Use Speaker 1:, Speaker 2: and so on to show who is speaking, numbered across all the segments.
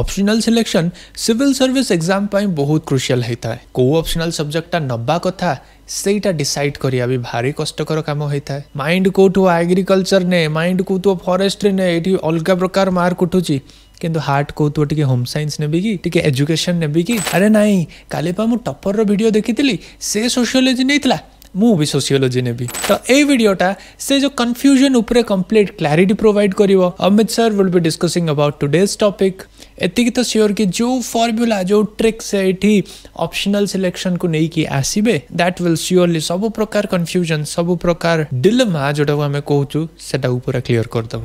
Speaker 1: optional selection civil service exam ପାଇଁ ବହୁତ କ୍ରୁସିଆଲ ହୋଇଥାଏ କେଉଁ ଅପସନାଲ ସବଜେକ୍ଟଟା ନେବା କଥା ସେଇଟା ଡିସାଇଡ୍ କରିବା ବି ଭାରି କଷ୍ଟକର କାମ ହୋଇଥାଏ ମାଇଣ୍ଡ କେଉଁଠୁ ଆଗ୍ରିକଲଚର ନେ ମାଇଣ୍ଡ କେଉଁଠୁ ଫରେଷ୍ଟରେ ନେ ଏଠି ଅଲଗା ପ୍ରକାର ମାର୍କ ଉଠୁଛି କିନ୍ତୁ ହାର୍ଟ କହୁଥିବ ଟିକେ ହୋମ୍ ସାଇନ୍ସ ନେବି କି ଟିକେ ଏଜୁକେସନ ନେବି କି ଆରେ ନାଇଁ କାଲି ପା ମୁଁ ଟପରର ଭିଡ଼ିଓ ଦେଖିଥିଲି ସେ ସୋସିଓଲୋଜି ନେଇଥିଲା ମୁଁ ବି ସୋସିଓଲୋଜି ନେବି ତ ଏଇ ଭିଡ଼ିଓଟା ସେ ଯେଉଁ କନଫ୍ୟୁଜନ୍ ଉପରେ କମ୍ପ୍ଲିଟ୍ କ୍ଲାରିଟି ପ୍ରୋଭାଇଡ଼ କରିବ Amit sir will be discussing about today's topic ଏତିକି ତ ସିଓର କି ଯେଉଁ ଫର୍ମୁଲା ଯେଉଁ ଟ୍ରିକ୍ସ ଏଇଠି ଅପସନାଲ ସିଲେକ୍ସନକୁ ନେଇକି ଆସିବେ ଦ୍ୟାଟ୍ ୱିଲ୍ ସିଓରଲି ସବୁ ପ୍ରକାର କନଫ୍ୟୁଜନ୍ ସବୁ ପ୍ରକାର ଡିଲେମା ଯେଉଁଟାକୁ ଆମେ କହୁଛୁ ସେଟାକୁ ପୁରା କ୍ଲିଅର କରିଦେବ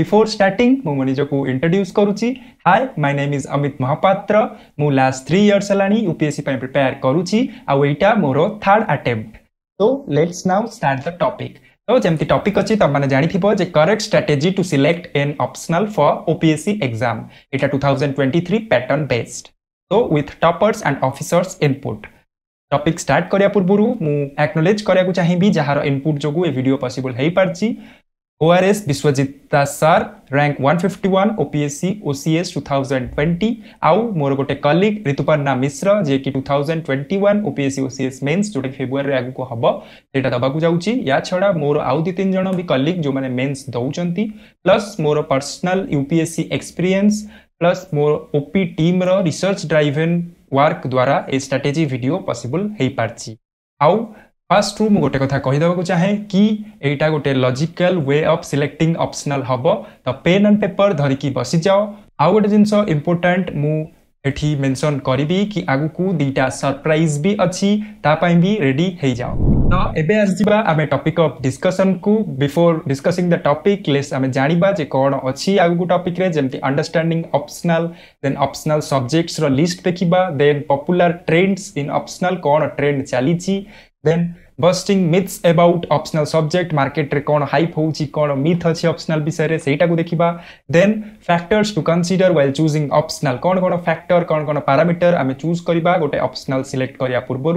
Speaker 1: ବିଫୋର୍ ଷ୍ଟାର୍ଟିଂ ମୁଁ ମୋ ନିଜକୁ ଇଣ୍ଟ୍ରୋଡ୍ୟୁସ୍ କରୁଛି hi my name is Amit Mahapatra ମୁଁ ଲାଷ୍ଟ ଥ୍ରୀ ଇୟର୍ସ ହେଲାଣି ୟୁପିଏସ୍ସି ପାଇଁ ପ୍ରିପେୟାର କରୁଛି ଆଉ ଏଇଟା ମୋର ଥାର୍ଡ଼ ଆଟେମ୍ପ୍ଟ तो let's now start the topic तो जमी टपिक अच्छी तुम मैंने correct strategy to select an optional for OPSC exam यहाँ two thousand twenty three pattern based तो with toppers and officers input topic start करा पूर्व मुक्नोलेज करा चाहिए जार इनपुट जो ये भिड पसबल हो party O R S Biswajita sir rank one fifty one O P S C O C S two thousand twenty ଆଉ ମୋର ଗୋଟେ କଲିଗ୍ ରିତୁପର୍ଣ୍ଣା ମିଶ୍ର ଯିଏକି two thousand twenty one O P S C O C S mains ଯେଉଁଟାକି ଫେବୃଆରୀରେ ଆଗକୁ ହେବ ସେଇଟା ଦେବାକୁ ଯାଉଛି ୟା ଛଡ଼ା ମୋର ଆଉ ଦୁଇ ତିନି ଜଣ ବି କଲିଗ୍ ଯେଉଁମାନେ ମେନ୍ସ ଦେଉଛନ୍ତି ପ୍ଲସ୍ ମୋର personal U P S C experience plus ମୋର ଓ ପି ଟିମ୍ର ରିସର୍ଚ୍ଚ ଡ୍ରାଇଭେନ୍ ୱାର୍କ ଦ୍ୱାରା ଏ ଷ୍ଟ୍ରାଟେଜି ଭିଡ଼ିଓ ପସିବୁଲ୍ ହେଇପାରିଛି ଆଉ ফার্স্ট রু মু গোটে কথা কহিদেবাকু চাহে কি এইটা গোটে logical way of selecting optional হব তো পেন আন্ড পেপর ধরিকি বসি যাও আউ গোটে জিনিস ইম্পর্টাট মু এটি মেনশন করিবি কি আগুকু দুইটা সরপ্রাইজ বি অছি তা পাই বি রেডি হই যাও তো এবে আসিবা আমি টপিক অফ ডিসকসন কু বিফোর ডিসকসিং দ টপিক লেস আমি জানিবা যে কোন অছি আগুকু টপিক রে যেমতি understanding optional then optional subjects র লিস্ট দেখিবা then popular trends in optional কোন ট্রেন্ড চালিছি then busting myths about optional subject मार्केट्रे कौन हाइप हो कौन मिथ अच्छी अपसनाल विषय से देखा then factors to consider while choosing optional कौन कौन फैक्टर कौन कौन पारामिटर आम चूज करवा गोटे अपसनाल सिलेक्ट करा पूर्व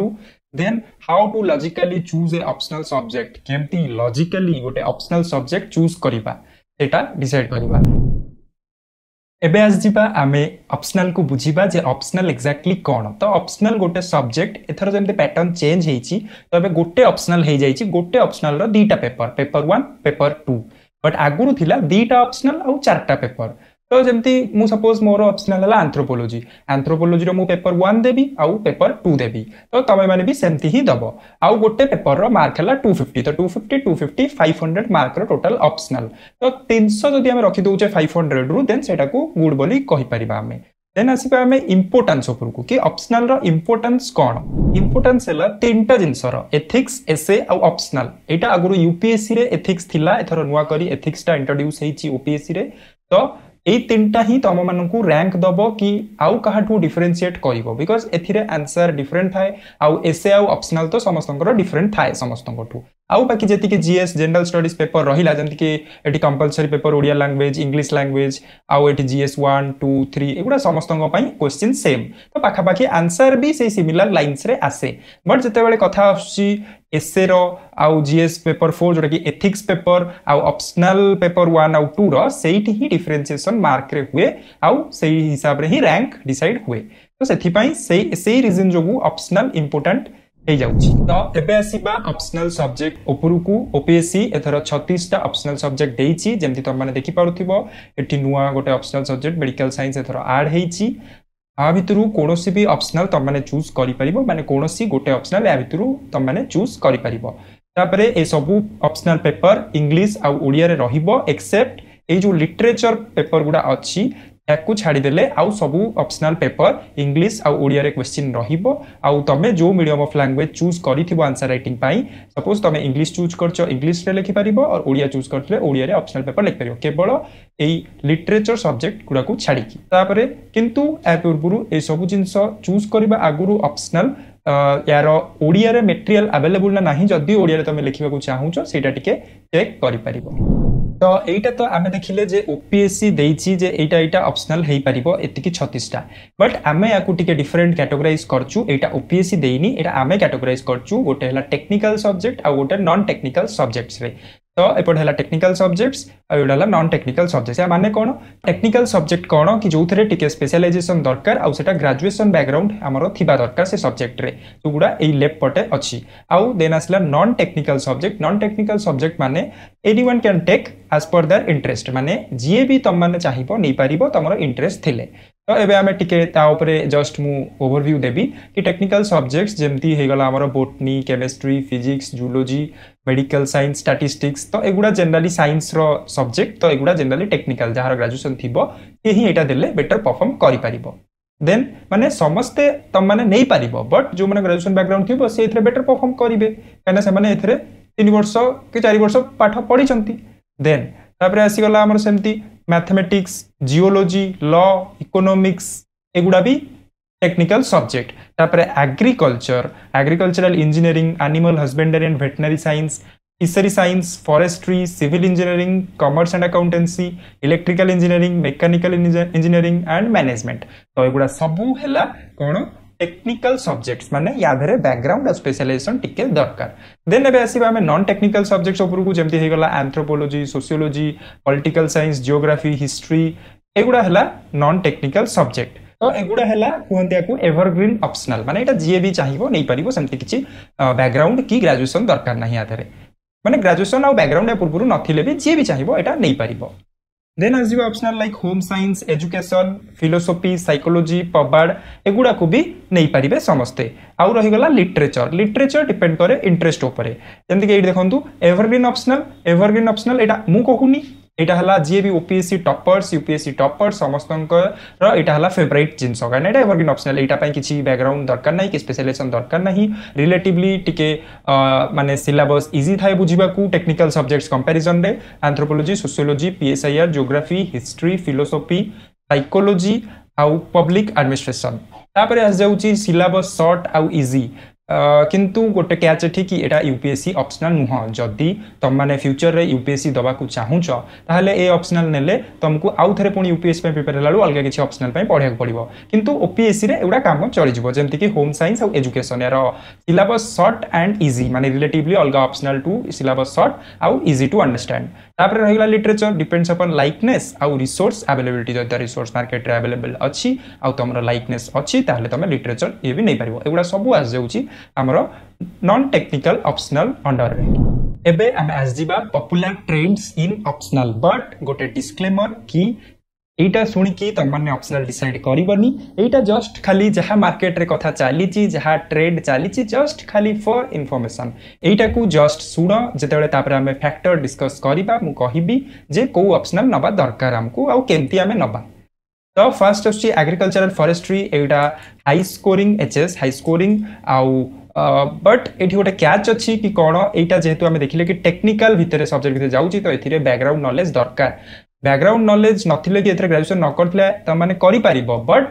Speaker 1: then how to logically choose a optional subject केमती लजिकाली गोटे अपसनाल सब्जेक्ट चूज करवा ସେଇଟା ଡିସାଇଡ୍ ଏବେ ଆସିଯିବା ଆମେ ଅପ୍ସନାଲକୁ ବୁଝିବା ଯେ ଅପ୍ସନାଲ ଏକ୍ଜାକ୍ଟଲି କ'ଣ ତ ଅପ୍ସନାଲ ଗୋଟେ ସବଜେକ୍ଟ ଏଥର ଯେମିତି ପ୍ୟାଟର୍ନ ଚେଞ୍ଜ ହେଇଛି ତ ଏବେ ଗୋଟେ ଅପ୍ସନାଲ ହେଇଯାଇଛି ଗୋଟେ ଅପ୍ସନାଲର ଦୁଇଟା paper paper one paper two but ଆଗରୁ ଥିଲା ଦୁଇଟା ଅପ୍ସନାଲ ଆଉ ଚାରିଟା ପେପର तो जमी सपोज मोर अपसनाल है आंथ्रोपोलोजी आंथ्रोपोलोजी मुझ पेपर वन देवी आउ पेपर टू देवी तो तुम मैंने भी सेमती ही दब आउ गोटे पेपर रार्क है टू फिफ्टी तो two fifty two fifty five hundred mark total optional तो तीन सौ जब रखीदे फाइव हंड्रेड रु देन से गुड बोलीपर आम देन आसपे आम इम्पोर्टान्स कि अप्सनाल इम्पोर्टान्स कौन इम्पोर्टान्स है तीन टा जिनस एथिक्स एसए आउ अप्सनाल यहाँ आगुरी यूपीएससी एथिक्स थी एथर नुआक एथिक्सटा इंट्रोड्यूस होती ओपीएससी तो এই তিনটা ହିଁ ତୁମମାନଙ୍କୁ ର୍ୟାଙ୍କ ଦେବ କି ଆଉ କାହାଠୁ ଡିଫରେନ୍ସିଏଟ୍ କରିବ ବିକଜ୍ ଏଥିରେ ଆନ୍ସର୍ ଡିଫରେଣ୍ଟ ଥାଏ ଆଉ ଏସେ ଆଉ ଅପସନାଲ୍ ତ ସମସ୍ତଙ୍କର ଡିଫରେଣ୍ଟ ଥାଏ ସମସ୍ତଙ୍କଠୁ ଆଉ ବାକି ଯେତିକି ଜିଏସ୍ ଜେନେରାଲ ଷ୍ଟଡିଜ୍ ପେପର ରହିଲା ଯେମିତିକି ଏଠି compulsory paper Odia language English language ଆଉ ଏଠି ଜିଏସ୍ ୱାନ୍ ଟୁ ଥ୍ରୀ ଏଗୁଡ଼ା ସମସ୍ତଙ୍କ ପାଇଁ କ୍ୱେଶ୍ଚିନ୍ ସେମ୍ ତ ପାଖାପାଖି ଆନ୍ସର୍ ବି ସେଇ ସିମିଲାର ଲାଇନ୍ସରେ ଆସେ ବଟ୍ ଯେତେବେଳେ କଥା ଆସୁଛି ଏସ୍ଏର ଆଉ ଜିଏସ୍ ପେପର ଫୋର୍ ଯେଉଁଟାକି ଏଥିକ୍ସ ପେପର ଆଉ ଅପସନାଲ୍ ପେପର ୱାନ୍ ଆଉ ଟୁର ସେଇଠି ହିଁ ଡିଫରେନ୍ସିଏସନ୍ ମାର୍କରେ ହୁଏ ଆଉ ସେଇ ହିସାବରେ ହିଁ ର୍ୟାଙ୍କ ଡିସାଇଡ୍ ହୁଏ ତ ସେଥିପାଇଁ ସେଇ ସେଇ ରିଜନ୍ ଯୋଗୁଁ ଅପସନାଲ୍ ଇମ୍ପୋର୍ଟାଣ୍ଟ ହେଇଯାଉଛି ତ ଏବେ ଆସିବା ଅପସନାଲ୍ ସବଜେକ୍ଟ ଉପରକୁ ଓପିଏସ୍ସି ଏଥର ଛତିଶଟା ଅପସନାଲ୍ ସବଜେକ୍ଟ ଦେଇଛି ଯେମିତି ତମମାନେ ଦେଖିପାରୁଥିବ ଏଠି ନୂଆ ଗୋଟେ ଅପସନାଲ୍ ସବଜେକ୍ଟ ମେଡ଼ିକାଲ ସାଇନ୍ସ ଏଥର ଆଡ୍ ହେଇଛି ଆ ଭିତରୁ କୌଣସି ବି ଅପସନାଲ୍ ତୁମମାନେ ଚୁଜ୍ କରିପାରିବ ମାନେ କୌଣସି ଗୋଟେ ଅପସନାଲ୍ ୟା ଭିତରୁ ତୁମମାନେ ଚୁଜ୍ କରିପାରିବ ତାପରେ ଏସବୁ ଅପସନାଲ୍ ପେପର ଇଂଲିଶ ଆଉ ଓଡ଼ିଆରେ ରହିବ ଏକ୍ସେପ୍ଟ ଏଇ ଯେଉଁ ଲିଟରେଚର ପେପର ଗୁଡ଼ା ଅଛି ୟାକୁ ଛାଡ଼ିଦେଲେ ଆଉ ସବୁ ଅପସନାଲ୍ ପେପର ଇଂଲିଶ ଆଉ ଓଡ଼ିଆରେ କ୍ୱେଶ୍ଚିନ୍ ରହିବ ଆଉ ତମେ ଯେଉଁ ମିଡ଼ିୟମ୍ ଅଫ୍ ଲାଙ୍ଗୁଏଜ୍ ଚୁଜ୍ କରିଥିବ ଆନ୍ସର୍ ରାଇଟିଂ ପାଇଁ ସପୋଜ୍ ତମେ ଇଂଲିଶ ଚୁଜ୍ କରିଛ ଇଂଲିଶରେ ଲେଖିପାରିବ ଆଉ ଓଡ଼ିଆ ଚୁଜ୍ କରିଥିଲେ ଓଡ଼ିଆରେ ଅପସନାଲ୍ ପେପର ଲେଖିପାରିବ କେବଳ ଏଇ ଲିଟରେଚର ସବଜେକ୍ଟ ଗୁଡ଼ାକୁ ଛାଡ଼ିକି ତାପରେ କିନ୍ତୁ ଏହା ପୂର୍ବରୁ ଏସବୁ ଜିନିଷ ଚୁଜ୍ କରିବା ଆଗରୁ ଅପସନାଲ୍ ୟାର ଓଡ଼ିଆରେ ମେଟେରିଆଲ୍ ଆଭେଲେବୁଲ୍ ନା ନାହିଁ ଯଦି ଓଡ଼ିଆରେ ତମେ ଲେଖିବାକୁ ଚାହୁଁଛ ସେଇଟା ଟିକେ ଚେକ୍ କରିପାରିବ ତ ଏଇଟା ତ ଆମେ ଦେଖିଲେ ଯେ ଓପିଏସ୍ସି ଦେଇଛି ଯେ ଏଇଟା ଏଇଟା ଅପସନାଲ୍ ହେଇପାରିବ ଏତିକି ଛତିଶଟା ବଟ୍ ଆମେ ୟାକୁ ଟିକେ ଡିଫରେଣ୍ଟ କ୍ୟାଟେଗୋରାଇଜ୍ କରୁଛୁ ଏଇଟା ଓପିଏସ୍ସି ଦେଇନି ଏଇଟା ଆମେ କ୍ୟାଟେଗୋରାଇଜ୍ କରୁଛୁ ଗୋଟେ ହେଲା ଟେକ୍ନିକାଲ୍ ସବଜେକ୍ଟ ଆଉ ଗୋଟେ ନନ୍ ଟେକ୍ନିକାଲ୍ ସବଜେକ୍ଟସରେ ତ ଏପଟେ ହେଲା ଟେକ୍ନିକାଲ ସବଜେକ୍ଟସ୍ ଆଉ ଏଗୁଡ଼ା ହେଲା ନନ୍ ଟେକ୍ନିକାଲ ସବଜେକ୍ଟ ଏହା ମାନେ କ'ଣ ଟେକ୍ନିକାଲ ସବଜେକ୍ଟ କ'ଣ କି ଯେଉଁଥିରେ ଟିକେ ସ୍ପେଶାଲାଇଜେସନ୍ ଦରକାର ଆଉ ସେଟା ଗ୍ରାଜୁଏସନ୍ ବ୍ୟାକଗ୍ରାଉଣ୍ଡ ଆମର ଥିବା ଦରକାର ସେ ସବଜେକ୍ଟରେ ଯେଉଁଗୁଡ଼ା ଏଇ ଲେଫ୍ଟ ପଟେ ଅଛି ଆଉ ଦେନ୍ ଆସିଲା non technical subject non technical subject ମାନେ any one can take as per their interest ମାନେ ଯିଏ ବି ତୁମମାନେ ଚାହିଁବ ନେଇପାରିବ ତୁମର ଇଣ୍ଟରେଷ୍ଟ ଥିଲେ तो ये आम टेपर जस्ट मुझरभ्यू देवी कि टेक्निकाल सब्जेक्ट जमी आमर botany chemistry physics zoology medical science statistics तो एगुड़ा जेनराली सैन्सर सब्जेक्ट तो एगुड़ा जेनराली टेक्निकाल जहाँ ग्राजुएसन थी ही यहाँ देते बेटर परफर्म कर देन मैंने समस्ते तुम मैंने नहीं पार बट जो मैंने ग्राजुएसन बैकग्राउंड थी से बेटर परफर्म करेंगे कहीं से तीन वर्ष कि चार वर्ष पाठ पढ़ी देन तापर आसीगला आमर सेमती ম্যাথমেটিক্স জিওলজি ল ইকোনমিক্স এগুড়া বি টেকনিকাল ସବଜେକ୍ଟ ତାପରେ agriculture agricultural engineering animal husbandry and veterinary science fishery science forestry civil engineering commerce and accountancy electrical engineering mechanical engineering and management ତ ଏଗୁଡ଼ା ସବୁ ହେଲା କ'ଣ টেকনিকাল ସବଜେକ୍ଟ ମାନେ ୟା ଦେହରେ ବ୍ୟାକଗ୍ରାଉଣ୍ଡ ଆଉ ସ୍ପେଶାଲାଇଜେସନ୍ ଟିକେ ଦରକାର ଦେନ୍ ଏବେ ଆସିବା ଆମେ ନନ୍ ଟେକ୍ନିକାଲ ସବଜେକ୍ଟ ଉପରକୁ ଯେମିତି ହେଇଗଲା anthropology sociology political science geography history ଏଗୁଡ଼ା ହେଲା ନନ୍ ଟେକ୍ନିକାଲ ସବଜେକ୍ଟ ତ ଏଗୁଡ଼ା ହେଲା କୁହନ୍ତି ୟାକୁ ଏଭରଗ୍ରିନ୍ ଅପସନାଲ୍ ମାନେ ଏଇଟା ଯିଏ ବି ଚାହିଁବ ନେଇପାରିବ ସେମିତି କିଛି ବ୍ୟାକଗ୍ରାଉଣ୍ଡ କି ଗ୍ରାଜୁଏସନ୍ ଦରକାର ନାହିଁ ୟା ମାନେ ଗ୍ରାଜୁଏସନ୍ ଆଉ ବ୍ୟାକଗ୍ରାଉଣ୍ଡ ପୂର୍ବରୁ ନଥିଲେ ବି ଯିଏ ବି ଚାହିଁବ ଏଇଟା ନେଇପାରିବ देन आज optional like home science education philosophy psychology पबार्ड एगुड़ा को भी नहीं पारे समस्ते आउ रहीगला लिटरेचर लिटरेचर डिपेंड कै इंटरेस्ट उपरे जमीक ये देखो एभरग्रीन अपसनाल एभरग्रीन अप्सनाल यहाँ मुझे कहूनी यहाँ है जी भी ओपीएससी टपर्स यूपीएससी टपर समस्त यहाँ है फेवरेट जिनस कहीं एवरग्रीन अप्सनाल यहाँ किसी बैकग्राउंड दरकार नहीं कि स्पेशलेसन दरकार नहीं रिलेटिवली टी मानने सिलबस इजी थाए बुझा टेक्निकाल सब्जेक्ट्स कंपेरिजन में anthropology sociology PSIR geography history philosophy psychology आउ पब्लिक आडमिनिस्ट्रेसन तापर आ सिलबस सर्ट आउ इजी କିନ୍ତୁ ଗୋଟେ କ୍ୟାଚ୍ ଏଠି କି ଏଇଟା U P S C optional ନୁହଁ ଯଦି ତୁମମାନେ ଫ୍ୟୁଚର୍ରେ ୟୁ ପି ଏସ୍ ସି ଦେବାକୁ ଚାହୁଁଛ ତାହେଲେ ଏ ଅପସନାଲ୍ ନେଲେ ତୁମକୁ ଆଉ ଥରେ ପୁଣି ୟୁ ପି ଏସ୍ ପାଇଁ ପ୍ରିପେୟାର ହେଲାବେଳକୁ ଅଲଗା କିଛି ଅପସନାଲ୍ ପାଇଁ ପଢ଼ିବାକୁ ପଡ଼ିବ କିନ୍ତୁ ଓ ପି ଏସ୍ ସିରେ ଏଗୁଡ଼ା କାମ ଚଳିଯିବ ଯେମିତିକି ହୋମ୍ ସାଇନ୍ସ ଆଉ ଏଜୁକେସନ୍ ଏହାର ସିଲାବସ୍ ସର୍ଟ ଆଣ୍ଡ ଇଜି ମାନେ ରିଲେଟିଭଲି ଅଲଗା ଅପସନାଲ୍ ଟୁ ସିଲାବସ୍ ସର୍ଟ ଆଉ ଇଜି ଟୁ ଅଣ୍ଡରଷ୍ଟାଣ୍ଡ ତାପରେ ରହିଗଲା ଲିଟରେଚର୍ ଡିପେଣ୍ଡସ୍ ଅପନ୍ ଲାଇକନେସ୍ ଆଉ ରିସୋର୍ସ ଆଭେଲେବିଲିଟି ଯଦି ରିସୋର୍ସ ମାର୍କେଟରେ ଆଭେଲେବଲ୍ ଅଛି ଆଉ ତୁମର ଲାଇକନେସ୍ ଅଛି ତାହେଲେ ତୁମେ ଲିଟରେଚର୍ ଇଏ ବି ନେଇପାରିବ ଏଗୁଡ଼ା ସବୁ ଆସିଯାଉଛି ଆମର ନନ୍ ଟେକ୍ନିକାଲ ଅପ୍ସନାଲ୍ ଅଣ୍ଡରରେ ଏବେ ଆମେ ଆସିଯିବା popular trends in optional but ଗୋଟେ ଡିସ୍କ୍ଲେମର୍ କି এইটা শুণিকি তুমি অপসনাল ডিসাইড করবনি এইটা জস্ট খালি যা মার্কেটে কথা চালিছি যা ট্রেড চালিছি জস্ট খালি ফর ইনফরমেসন এইটা কু জস্ট শুণ যেতবে তাপরে আমি ফ্যাক্টর ডিসকস করা মু কহিবি যে কেউ অপসনাল নবা দরকার আমি আমি আমি নবা তো ফার্স্ট আসছে আগ্রিকলচারাল ফরেস্ট্রি এইটা হাই স্কোরিং এচএস হাই স্কোরিং আউ বট এটি গোটে ক্যাচ অছি কি কোণ এইটা যেহেতু আমি দেখিলে কি টেকনিকাল ভিতরে সবজেক্ট ভিতরে যাচ্ছি তো এতে ব্যাকগ্রাউন্ড নলেজ দরকার ବ୍ୟାକ୍ଗ୍ରାଉଣ୍ଡ ନଲେଜ୍ ନଥିଲେ କି ଏଥିରେ ଗ୍ରାଜୁଏସନ୍ ନ କରିଥିଲେ ତୁମେମାନେ କରିପାରିବ ବଟ୍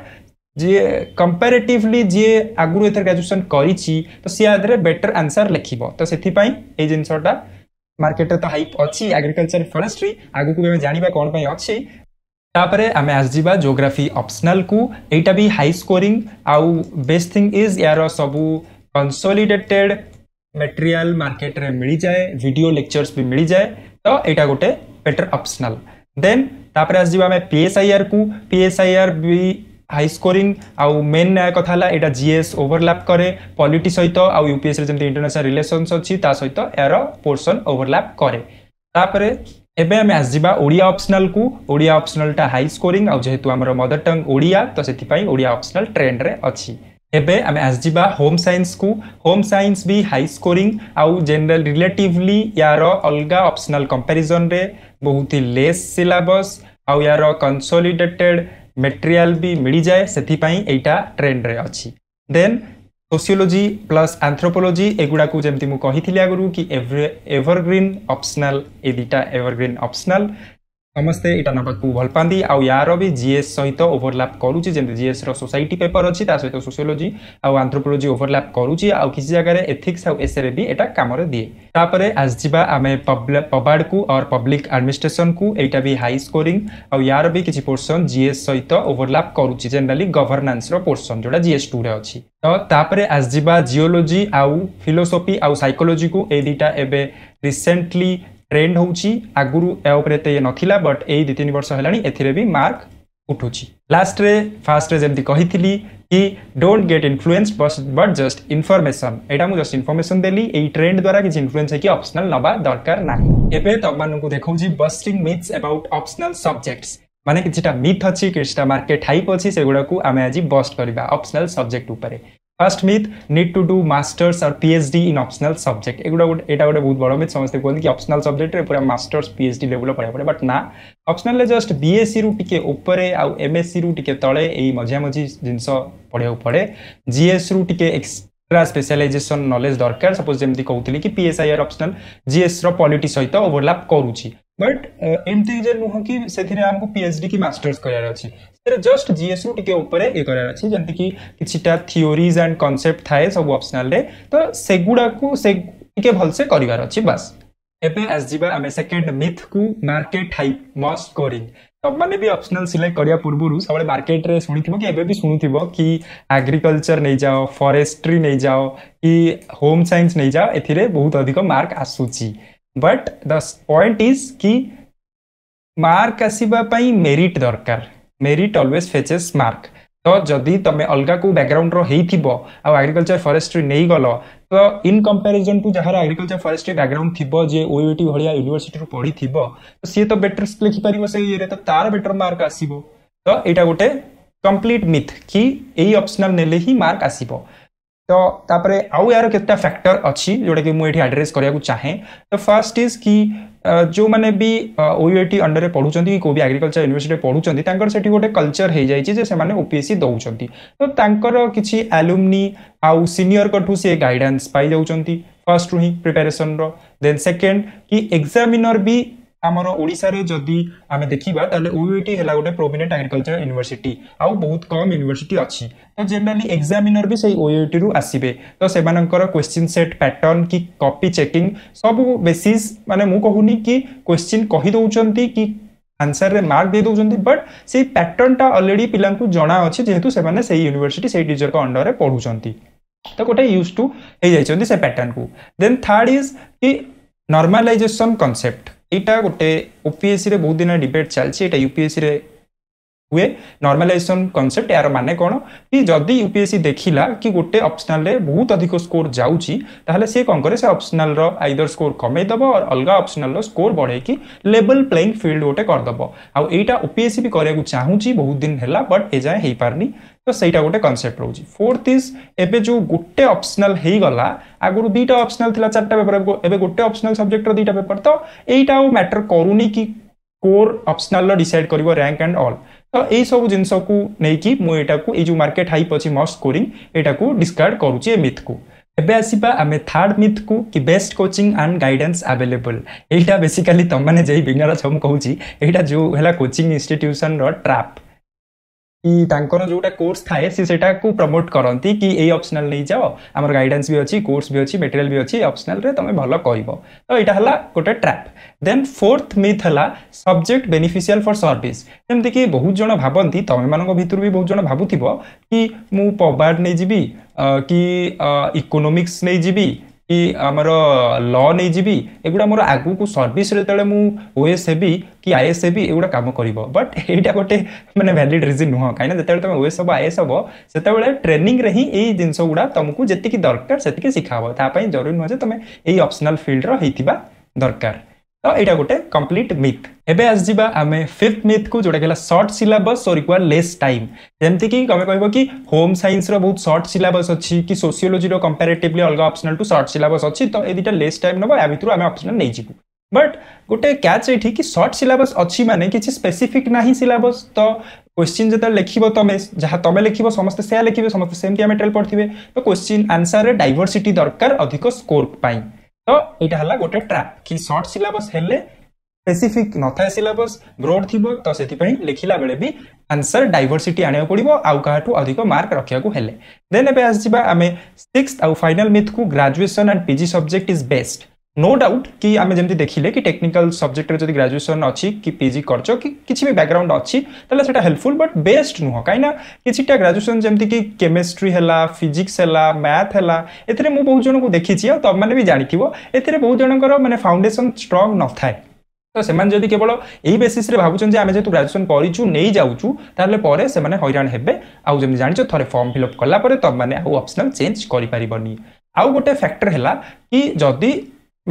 Speaker 1: ଯିଏ କମ୍ପାରେଟିଭଲି ଯିଏ ଆଗରୁ ଏଥିରେ ଗ୍ରାଜୁଏସନ୍ କରିଛି ତ ସିଏ ଆଧିରେ ବେଟର୍ ଆନ୍ସର୍ ଲେଖିବ ତ ସେଥିପାଇଁ ଏଇ ଜିନିଷଟା ମାର୍କେଟରେ ତ ହାଇପ୍ ଅଛି ଆଗ୍ରିକଲଚର ଫରେଷ୍ଟ୍ରି ଆଗକୁ ବି ଆମେ ଜାଣିବା କ'ଣ ପାଇଁ ଅଛି ତାପରେ ଆମେ ଆସିଯିବା ଜିଓଗ୍ରାଫି ଅପ୍ସନାଲକୁ ଏଇଟା ବି ହାଇ ସ୍କୋରିଂ ଆଉ ବେଷ୍ଟ ଥିଙ୍ଗ ଇଜ୍ ୟାର ସବୁ କନସୋଲିଡେଟେଡ୍ ମେଟେରିଆଲ ମାର୍କେଟରେ ମିଳିଯାଏ ଭିଡ଼ିଓ ଲେକ୍ଚର୍ସ ବି ମିଳିଯାଏ ତ ଏଇଟା ଗୋଟେ ବେଟର୍ ଅପ୍ସନାଲ୍ ଦେନ୍ ତାପରେ ଆସିଯିବ ଆମେ ପି ଏସ୍ ଆଇ ଆର୍କୁ ପି ଏସ୍ ଆଇ ଆର୍ ବି ହାଇ ସ୍କୋରିଂ ଆଉ ମେନ୍ କଥା ହେଲା ଏଇଟା ଜିଏସ୍ ଓଭରଲାପ୍ କରେ ପଲିଟି ସହିତ ଆଉ ୟୁପିଏସ୍ରେ ଯେମିତି ଇଣ୍ଟରନ୍ୟାସନାଲ ରିଲେସନ୍ସ ଅଛି ତା ସହିତ ଏହାର ପୋର୍ସନ୍ ଓଭରଲାପ୍ କରେ ତାପରେ ଏବେ ଆମେ ଆସିଯିବା ଓଡ଼ିଆ ଅପ୍ସନାଲକୁ ଓଡ଼ିଆ ଅପ୍ସନାଲଟା ହାଇ ସ୍କୋରିଂ ଆଉ ଯେହେତୁ ଆମର ମଦର ଟଙ୍ଗ ଓଡ଼ିଆ ତ ସେଥିପାଇଁ ଓଡ଼ିଆ ଅପ୍ସନାଲ ଟ୍ରେଣ୍ଡରେ ଅଛି এবে আমি আসবা হোম সাইন্স কু হোম সাইন্স বি হাই স্কোরিং আউ জেনারেল রিলেটিভলি ইয়ার অলগা অপসনাল কম্পারিজন রে বহুত লেস সিলাবস আউ ইয়ার কনসোলিডেটেড মেটেরিয়াল বি মিলি যায় সেথিপাই এইটা ট্রেন্ড রে অছি দেন সোসিওলোজি প্লাস আন্থ্রোপোলোজি এগুড়াকু যেমতি মু কহিଥିଲି ଆଗରୁ କି ଏଭରଗ୍ରୀନ୍ ଅପସନାଲ ଏ ଦୁଇଟା ଏଭରଗ୍ରୀନ୍ ଅପସନାଲ ସମସ୍ତେ ଏଇଟା ନେବାକୁ ଭଲ ପାଆନ୍ତି ଆଉ ୟାର ବି ଜିଏସ୍ ସହିତ ଓଭରଲାପ୍ କରୁଛି ଯେମିତି ଜିଏସ୍ର ସୋସାଇଟି ପେପର୍ ଅଛି ତା ସହିତ ସୋସିଓଲୋଜି ଆଉ ଆନ୍ଥ୍ରୋପୋଲୋଜି ଓଭରଲାପ୍ କରୁଛି ଆଉ କିଛି ଜାଗାରେ ଏଥିକ୍ସ ଆଉ ଏସ୍ରେ ବି ଏଇଟା କାମରେ ଦିଏ ତାପରେ ଆସିଯିବା ଆମେ ପବାର୍ଡ଼କୁ ଅର୍ ପବ୍ଲିକ୍ ଆଡମିନିଷ୍ଟ୍ରେସନକୁ ଏଇଟା ବି ହାଇ ସ୍କୋରିଂ ଆଉ ୟାର ବି କିଛି ପୋର୍ସନ୍ ଜିଏସ୍ ସହିତ ଓଭରଲାପ୍ କରୁଛି ଜେନେରାଲି ଗଭର୍ନାନ୍ସର ପୋର୍ସନ୍ ଯୋଉଟା ଜିଏସ୍ ଟୁରେ ଅଛି ତ ତାପରେ ଆସିଯିବା ଜିଓଲୋଜି ଆଉ ଫିଲୋସଫି ଆଉ ସାଇକୋଲୋଜିକୁ ଏଇ ଦୁଇଟା ଏବେ ରିସେଣ୍ଟଲି ଟ୍ରେଣ୍ଡ ହେଉଛି ଆଗରୁ ଏହା ଉପରେ ଏତେ ଇଏ ନଥିଲା ବଟ୍ ଏଇ ଦୁଇ ତିନି ବର୍ଷ ହେଲାଣି ଏଥିରେ ବି ମାର୍କ ଉଠୁଛି ଲାଷ୍ଟରେ ଫାଷ୍ଟରେ ଯେମିତି କହିଥିଲି କି don't get influence but just information ଏଇଟା ମୁଁ ଜଷ୍ଟ ଇନଫର୍ମେସନ୍ ଦେଲି ଏଇ ଟ୍ରେଣ୍ଡ ଦ୍ୱାରା କିଛି ଇନଫ୍ଲୁଏନ୍ସ ହେଇକି ଅପସନାଲ୍ ନେବା ଦରକାର ନାହିଁ ଏବେ ତମମାନଙ୍କୁ ଦେଖାଉଛି busting myths about optional subjects ମାନେ କିଛିଟା ମିଥ୍ ଅଛି କିଛିଟା ମାର୍କେଟ୍ ହାଇପ୍ ଅଛି ସେଗୁଡ଼ାକୁ ଆମେ ଆଜି ବଷ୍ଟ କରିବା ଅପସନାଲ୍ ସବଜେକ୍ଟ ଉପରେ first myth need to do masters or PhD in optional subject এগুলো এটা গোটে বহুত বড় মিথ সমস্তে কুহতি কি অপসনাল সবজেক্টরে পুরা মাস্টার্স পিএইচডি লেভেল পড়া পড়ে বাট না অপসনালে জস্ট বিএসসি রু টিকে উপরে আউ এমএসসি রু টিকে তলে এই মজা মজি জিনিস পড়া পড়ে জিএস রু টিকে এক্সট্রা স্পেশালাইজেসন নলেজ দরকার সপোজ যেমনি কৌলি কি পিএসআই আর অপশনাল জিএস র পলিটি সহিত ওভরলাপ করুছি বট এমতি যে নুহ কি সেথিরে আমাকে পিএইচডি কি মাস্টার্স করার আছে जस्ट जीएसएम टी ई करार अच्छे जमीक थीओरीज एंड कनसेप्ट थाए सब अप्सनाल तो से गुड़ाक से भलसे करार सेकेंड मिथ को मार्केट हाई मस्ट स्कोरिंग तुमने तो भी अप्सनाल सिलेक्ट करा पूर्व सब मार्केट शुभ कि एवं भी शुणु कि आग्रिकलचर नहीं जाओ फरेस्ट्री नहीं जाओ कि होम सैंस नहीं जाओ ए बहुत अधिक मार्क आसूची बट द पॉइंट इज कि मार्क आसवाई मेरीट दरकार मेरीट अलवेज फेचेस मार्क तो जदि तुम अलग कौ बैकग्राउंड रही आग्रिकलचर फरेस्ट्री नहीं गल तो इन कंपेरिजन टू जहाँ आग्रिकलचर फरेस्ट्री बैकग्राउंड थी जे ओ टी भाया यूनिभर्सीटर पढ़ी थी तो सी तो बेटर लिखिपार से ये तो तार बेटर मार्क आसो तो यहाँ गोटे कम्प्लीट मिथ कि यही अपसनाल ने ही मार्क आसो तो आउ यार फैक्टर अच्छी जोटा कि मुझे एड्रेस कराया चाहे तो फास्ट इज कि ଯେଉଁମାନେ ବି ଓୟୁଏଟି ଅଣ୍ଡରରେ ପଢ଼ୁଛନ୍ତି କି କେଉଁ ବି ଆଗ୍ରିକଲଚର ୟୁନିଭର୍ସିଟିରେ ପଢ଼ୁଛନ୍ତି ତାଙ୍କର ସେଠି ଗୋଟେ କଲଚର ହେଇଯାଇଛି ଯେ ସେମାନେ ଓପିଏସ୍ସି ଦେଉଛନ୍ତି ତ ତାଙ୍କର କିଛି ଆଲୁମିନି ଆଉ ସିନିୟରଙ୍କଠୁ ସେ ଗାଇଡ଼ାନ୍ସ ପାଇଯାଉଛନ୍ତି ଫାର୍ଷ୍ଟରୁ ହିଁ ପ୍ରିପାରେସନ୍ର ଦେନ୍ ସେକେଣ୍ଡ କି ଏକ୍ଜାମିନର ବି ଆମର ଓଡ଼ିଶାରେ ଯଦି ଆମେ ଦେଖିବା ତାହେଲେ ଓୟୁଇଟି ହେଲା ଗୋଟେ ପ୍ରୋମିନେଣ୍ଟ ଆଗ୍ରିକଲଚର ୟୁନିଭର୍ସିଟି ଆଉ ବହୁତ କମ୍ ୟୁନିଭର୍ସିଟି ଅଛି ତ ଜେନେରାଲି ଏକ୍ଜାମିନର ବି ସେଇ ଓୟୁଇଟିରୁ ଆସିବେ ତ ସେମାନଙ୍କର କ୍ୱେଶ୍ଚିନ୍ ସେଟ୍ ପ୍ୟାଟର୍ନ କି କପି ଚେକିଂ ସବୁ ବେସିସ୍ ମାନେ ମୁଁ କହୁନି କି କ୍ୱେଶ୍ଚିନ୍ କହିଦେଉଛନ୍ତି କି ଆନ୍ସରରେ ମାର୍କ ଦେଇଦେଉଛନ୍ତି ବଟ୍ ସେଇ ପ୍ୟାଟର୍ନଟା ଅଲରେଡ଼ି ପିଲାଙ୍କୁ ଜଣାଅଛି ଯେହେତୁ ସେମାନେ ସେଇ ୟୁନିଭର୍ସିଟି ସେଇ ଟିଚରଙ୍କ ଅଣ୍ଡରରେ ପଢ଼ୁଛନ୍ତି ତ ଗୋଟେ ୟୁଜ୍ ଟୁ ହେଇଯାଇଛନ୍ତି ସେ ପ୍ୟାଟର୍ନକୁ ଦେନ୍ ଥାର୍ଡ଼ ଇଜ୍ କି ନର୍ମାଲାଇଜେସନ୍ କନସେପ୍ଟ এইটা ଗୋଟେ ଓପିଏସ୍ସିରେ ବହୁତ ଦିନ ଡିବେଟ୍ ଚାଲିଛି ଏଇଟା ୟୁପିଏସ୍ସିରେ ହୁଏ ନର୍ମାଲାଇଜେସନ୍ କନସେପ୍ଟ ଏହାର ମାନେ କ'ଣ କି ଯଦି ୟୁପିଏସ୍ସି ଦେଖିଲା କି ଗୋଟେ ଅପସନାଲରେ ବହୁତ ଅଧିକ ସ୍କୋର ଯାଉଛି ତାହେଲେ ସେ କ'ଣ କରେ ସେ ଅପସନାଲର ଆଇଦର ସ୍କୋର କମେଇଦେବ ଅଲଗା ଅପସନାଲର ସ୍କୋର ବଢ଼େଇକି ଲେବଲ୍ ପ୍ଲେଇଂ ଫିଲ୍ଡ ଗୋଟେ କରିଦେବ ଆଉ ଏଇଟା ଓପିଏସ୍ସି ବି କରିବାକୁ ଚାହୁଁଛି ବହୁତ ଦିନ ହେଲା ବଟ୍ ଏଯାଏଁ ହେଇପାରୁନି তো সেইটা গোটে কনসেপ্ট রয়েছে ফোর্থ ইজ এবে যে গোটে অপসনাল হয়ে গলা আগর দুইটা অপসনাল লা চারটা পেপার এবে গোটে অপসনাল সবজেক্টর দুইটা পেপার তো এইটা আউ ম্যাটর করুনি কি কোর অপসনাল ডিসাইড করব র্যাঙ্ক অ্যান্ড অল তো এই সব জিনিসকু নেইকি মু এটাকু এই যে মার্কেট হাইপ অছি মস্ট স্কোরিং এটাকু ডিসকার্ড করুছি এই মিথকু এবে আসবা আমি থার্ড মিথকু কি best coaching and guidance available এইটা বেসিকালি তোমাকে যেই বিজ্ঞান ছ কৌছি এইটা যে হল কোচিং ইনস্টিট্যুশন ট্রাপ କି ତାଙ୍କର ଯେଉଁଟା କୋର୍ସ ଥାଏ ସେ ସେଟାକୁ ପ୍ରମୋଟ୍ କରନ୍ତି କି ଏଇ ଅପସନାଲ୍ ନେଇଯାଅ ଆମର ଗାଇଡ଼ାନ୍ସ ବି ଅଛି କୋର୍ସ ବି ଅଛି ମେଟେରିଆଲ୍ ବି ଅଛି ଅପସନାଲ୍ରେ ତୁମେ ଭଲ କହିବ ତ ଏଇଟା ହେଲା ଗୋଟେ ଟ୍ରାପ୍ ଦେନ୍ ଫୋର୍ଥ ମିଥ୍ ହେଲା ସବଜେକ୍ଟ ବେନିଫିସିଆଲ୍ ଫର୍ ସର୍ଭିସ୍ ଯେମିତିକି ବହୁତ ଜଣ ଭାବନ୍ତି ତୁମେମାନଙ୍କ ଭିତରୁ ବି ବହୁତ ଜଣ ଭାବୁଥିବ କି ମୁଁ ପବାର୍ଡ଼ ନେଇଯିବି କି ଇକୋନୋମିକ୍ସ ନେଇଯିବି କି ଆମର ଲ ନେଇଯିବି ଏଗୁଡ଼ା ମୋର ଆଗକୁ ସର୍ଭିସରେ ଯେତେବେଳେ ମୁଁ ଓଏସ୍ ହେବି କି ଆଇଏସ୍ ହେବି ଏଗୁଡ଼ା କାମ କରିବ ବଟ୍ ଏଇଟା ଗୋଟେ ମାନେ ଭ୍ୟାଲିଡ୍ ରିଜିନ୍ ନୁହଁ କାହିଁକିନା ଯେତେବେଳେ ତୁମେ ଓଏସ୍ ହେବ ଆଇଏସ୍ ହେବ ସେତେବେଳେ ଟ୍ରେନିଂରେ ହିଁ ଏଇ ଜିନିଷ ଗୁଡ଼ା ତୁମକୁ ଯେତିକି ଦରକାର ସେତିକି ଶିଖା ହେବ ତା ପାଇଁ ଜରୁରୀ ନୁହେଁ ଯେ ତୁମେ ଏଇ ଅପସନାଲ୍ ଫିଲ୍ଡର ହେଇଥିବା ଦରକାର ତ ଏଇଟା ଗୋଟେ କମ୍ପ୍ଲିଟ୍ ମିଥ୍ ଏବେ ଆସିଯିବା ଆମେ ଫିଫ୍ଥ ମିଥ୍କୁ ଯେଉଁଟାକି ହେଲା ସର୍ଟ ସିଲାବସ୍ ଓ ରିକ୍ୱାର୍ ଲେସ୍ ଟାଇମ୍ ଯେମିତିକି ତମେ କହିବ କି ହୋମ୍ ସାଇନ୍ସର ବହୁତ ସର୍ଟ ସିଲାବସ୍ ଅଛି କି ସୋସିଓଲୋଜିର କମ୍ପାରେଟିଭଲି ଅଲଗା ଅପ୍ସନାଲ୍ ଟୁ ସର୍ଟ ସିଲାବସ୍ ଅଛି ତ ଏ ଦୁଇଟା ଲେସ୍ ଟାଇମ୍ ନେବ ୟା ଭିତରୁ ଆମେ ଅପ୍ସନାଲ୍ ନେଇଯିବୁ ବଟ୍ ଗୋଟେ କ୍ୟାଚ୍ ଏଇଠି କି ସର୍ଟ ସିଲାବସ୍ ଅଛି ମାନେ କିଛି ସ୍ପେସିଫିକ୍ ନାହିଁ ସିଲାବସ୍ ତ क्वेश्चन ଯେତେବେଳେ ଲେଖିବ तुम ଯାହା तुम ଲେଖିବ ସମସ୍ତେ ସେୟା ଲେଖିବେ ସମସ୍ତେ सेमती आम ପଢ଼ିଥିବେ ତ तो क्वेश्चन ଡାଇଭର୍ସିଟି ଦରକାର ଅଧିକ ସ୍କୋର୍ ପାଇଁ ତ ଏଇଟା ହେଲା ଗୋଟେ ଟ୍ରାପ୍ କି ସର୍ଟ ସିଲାବସ୍ ହେଲେ ସ୍ପେସିଫିକ୍ ନଥାଏ ସିଲାବସ୍ ବ୍ରଡ୍ ଥିବ ତ ସେଥିପାଇଁ ଲେଖିଲା ବେଳେ ବି ଆନ୍ସର ଡାଇଭର୍ସିଟି ଆଣିବାକୁ ପଡ଼ିବ ଆଉ କାହାଠୁ ଅଧିକ ମାର୍କ ରଖିବାକୁ ହେଲେ ଦେନ୍ ଏବେ ଆସିଯିବା ଆମେ ସିକ୍ସ ଆଉ ଫାଇନାଲ୍ ମିଥ୍କୁ graduation and PG subject is best no doubt कि आम जमी देखिले कि टेक्निकाल सब्जेक्टर जब ग्राजुएसन अच्छी कि पिजि कर किसी भी बैकग्राउंड अच्छी तेल से हेल्पफुल बट बेस्ट नुह कहीं किसी ग्राजुएसन जमीक केमिस्ट्री है फिजिक्स है मैथ है ये बहुत जन को देखी तुम मैंने भी जाणिथ ए बहुत जनकर मैंने फाउंडेसन स्ट्रंग न थाए তো সে যদি কেবল এই বেসিসে ভাবুছেন যে আমি যেহেতু গ্রাজুয়েসন করছু নেই যাচ্ছু তাহলে পরে সে হইরাণ হবে আমি জাঁচ থরে ফর্ম ফিল অপ কলাপরে তুমি আপসনাল চেঞ্জ করে পারবনি আউ গোটে ফ্যাক্টর হল কি যদি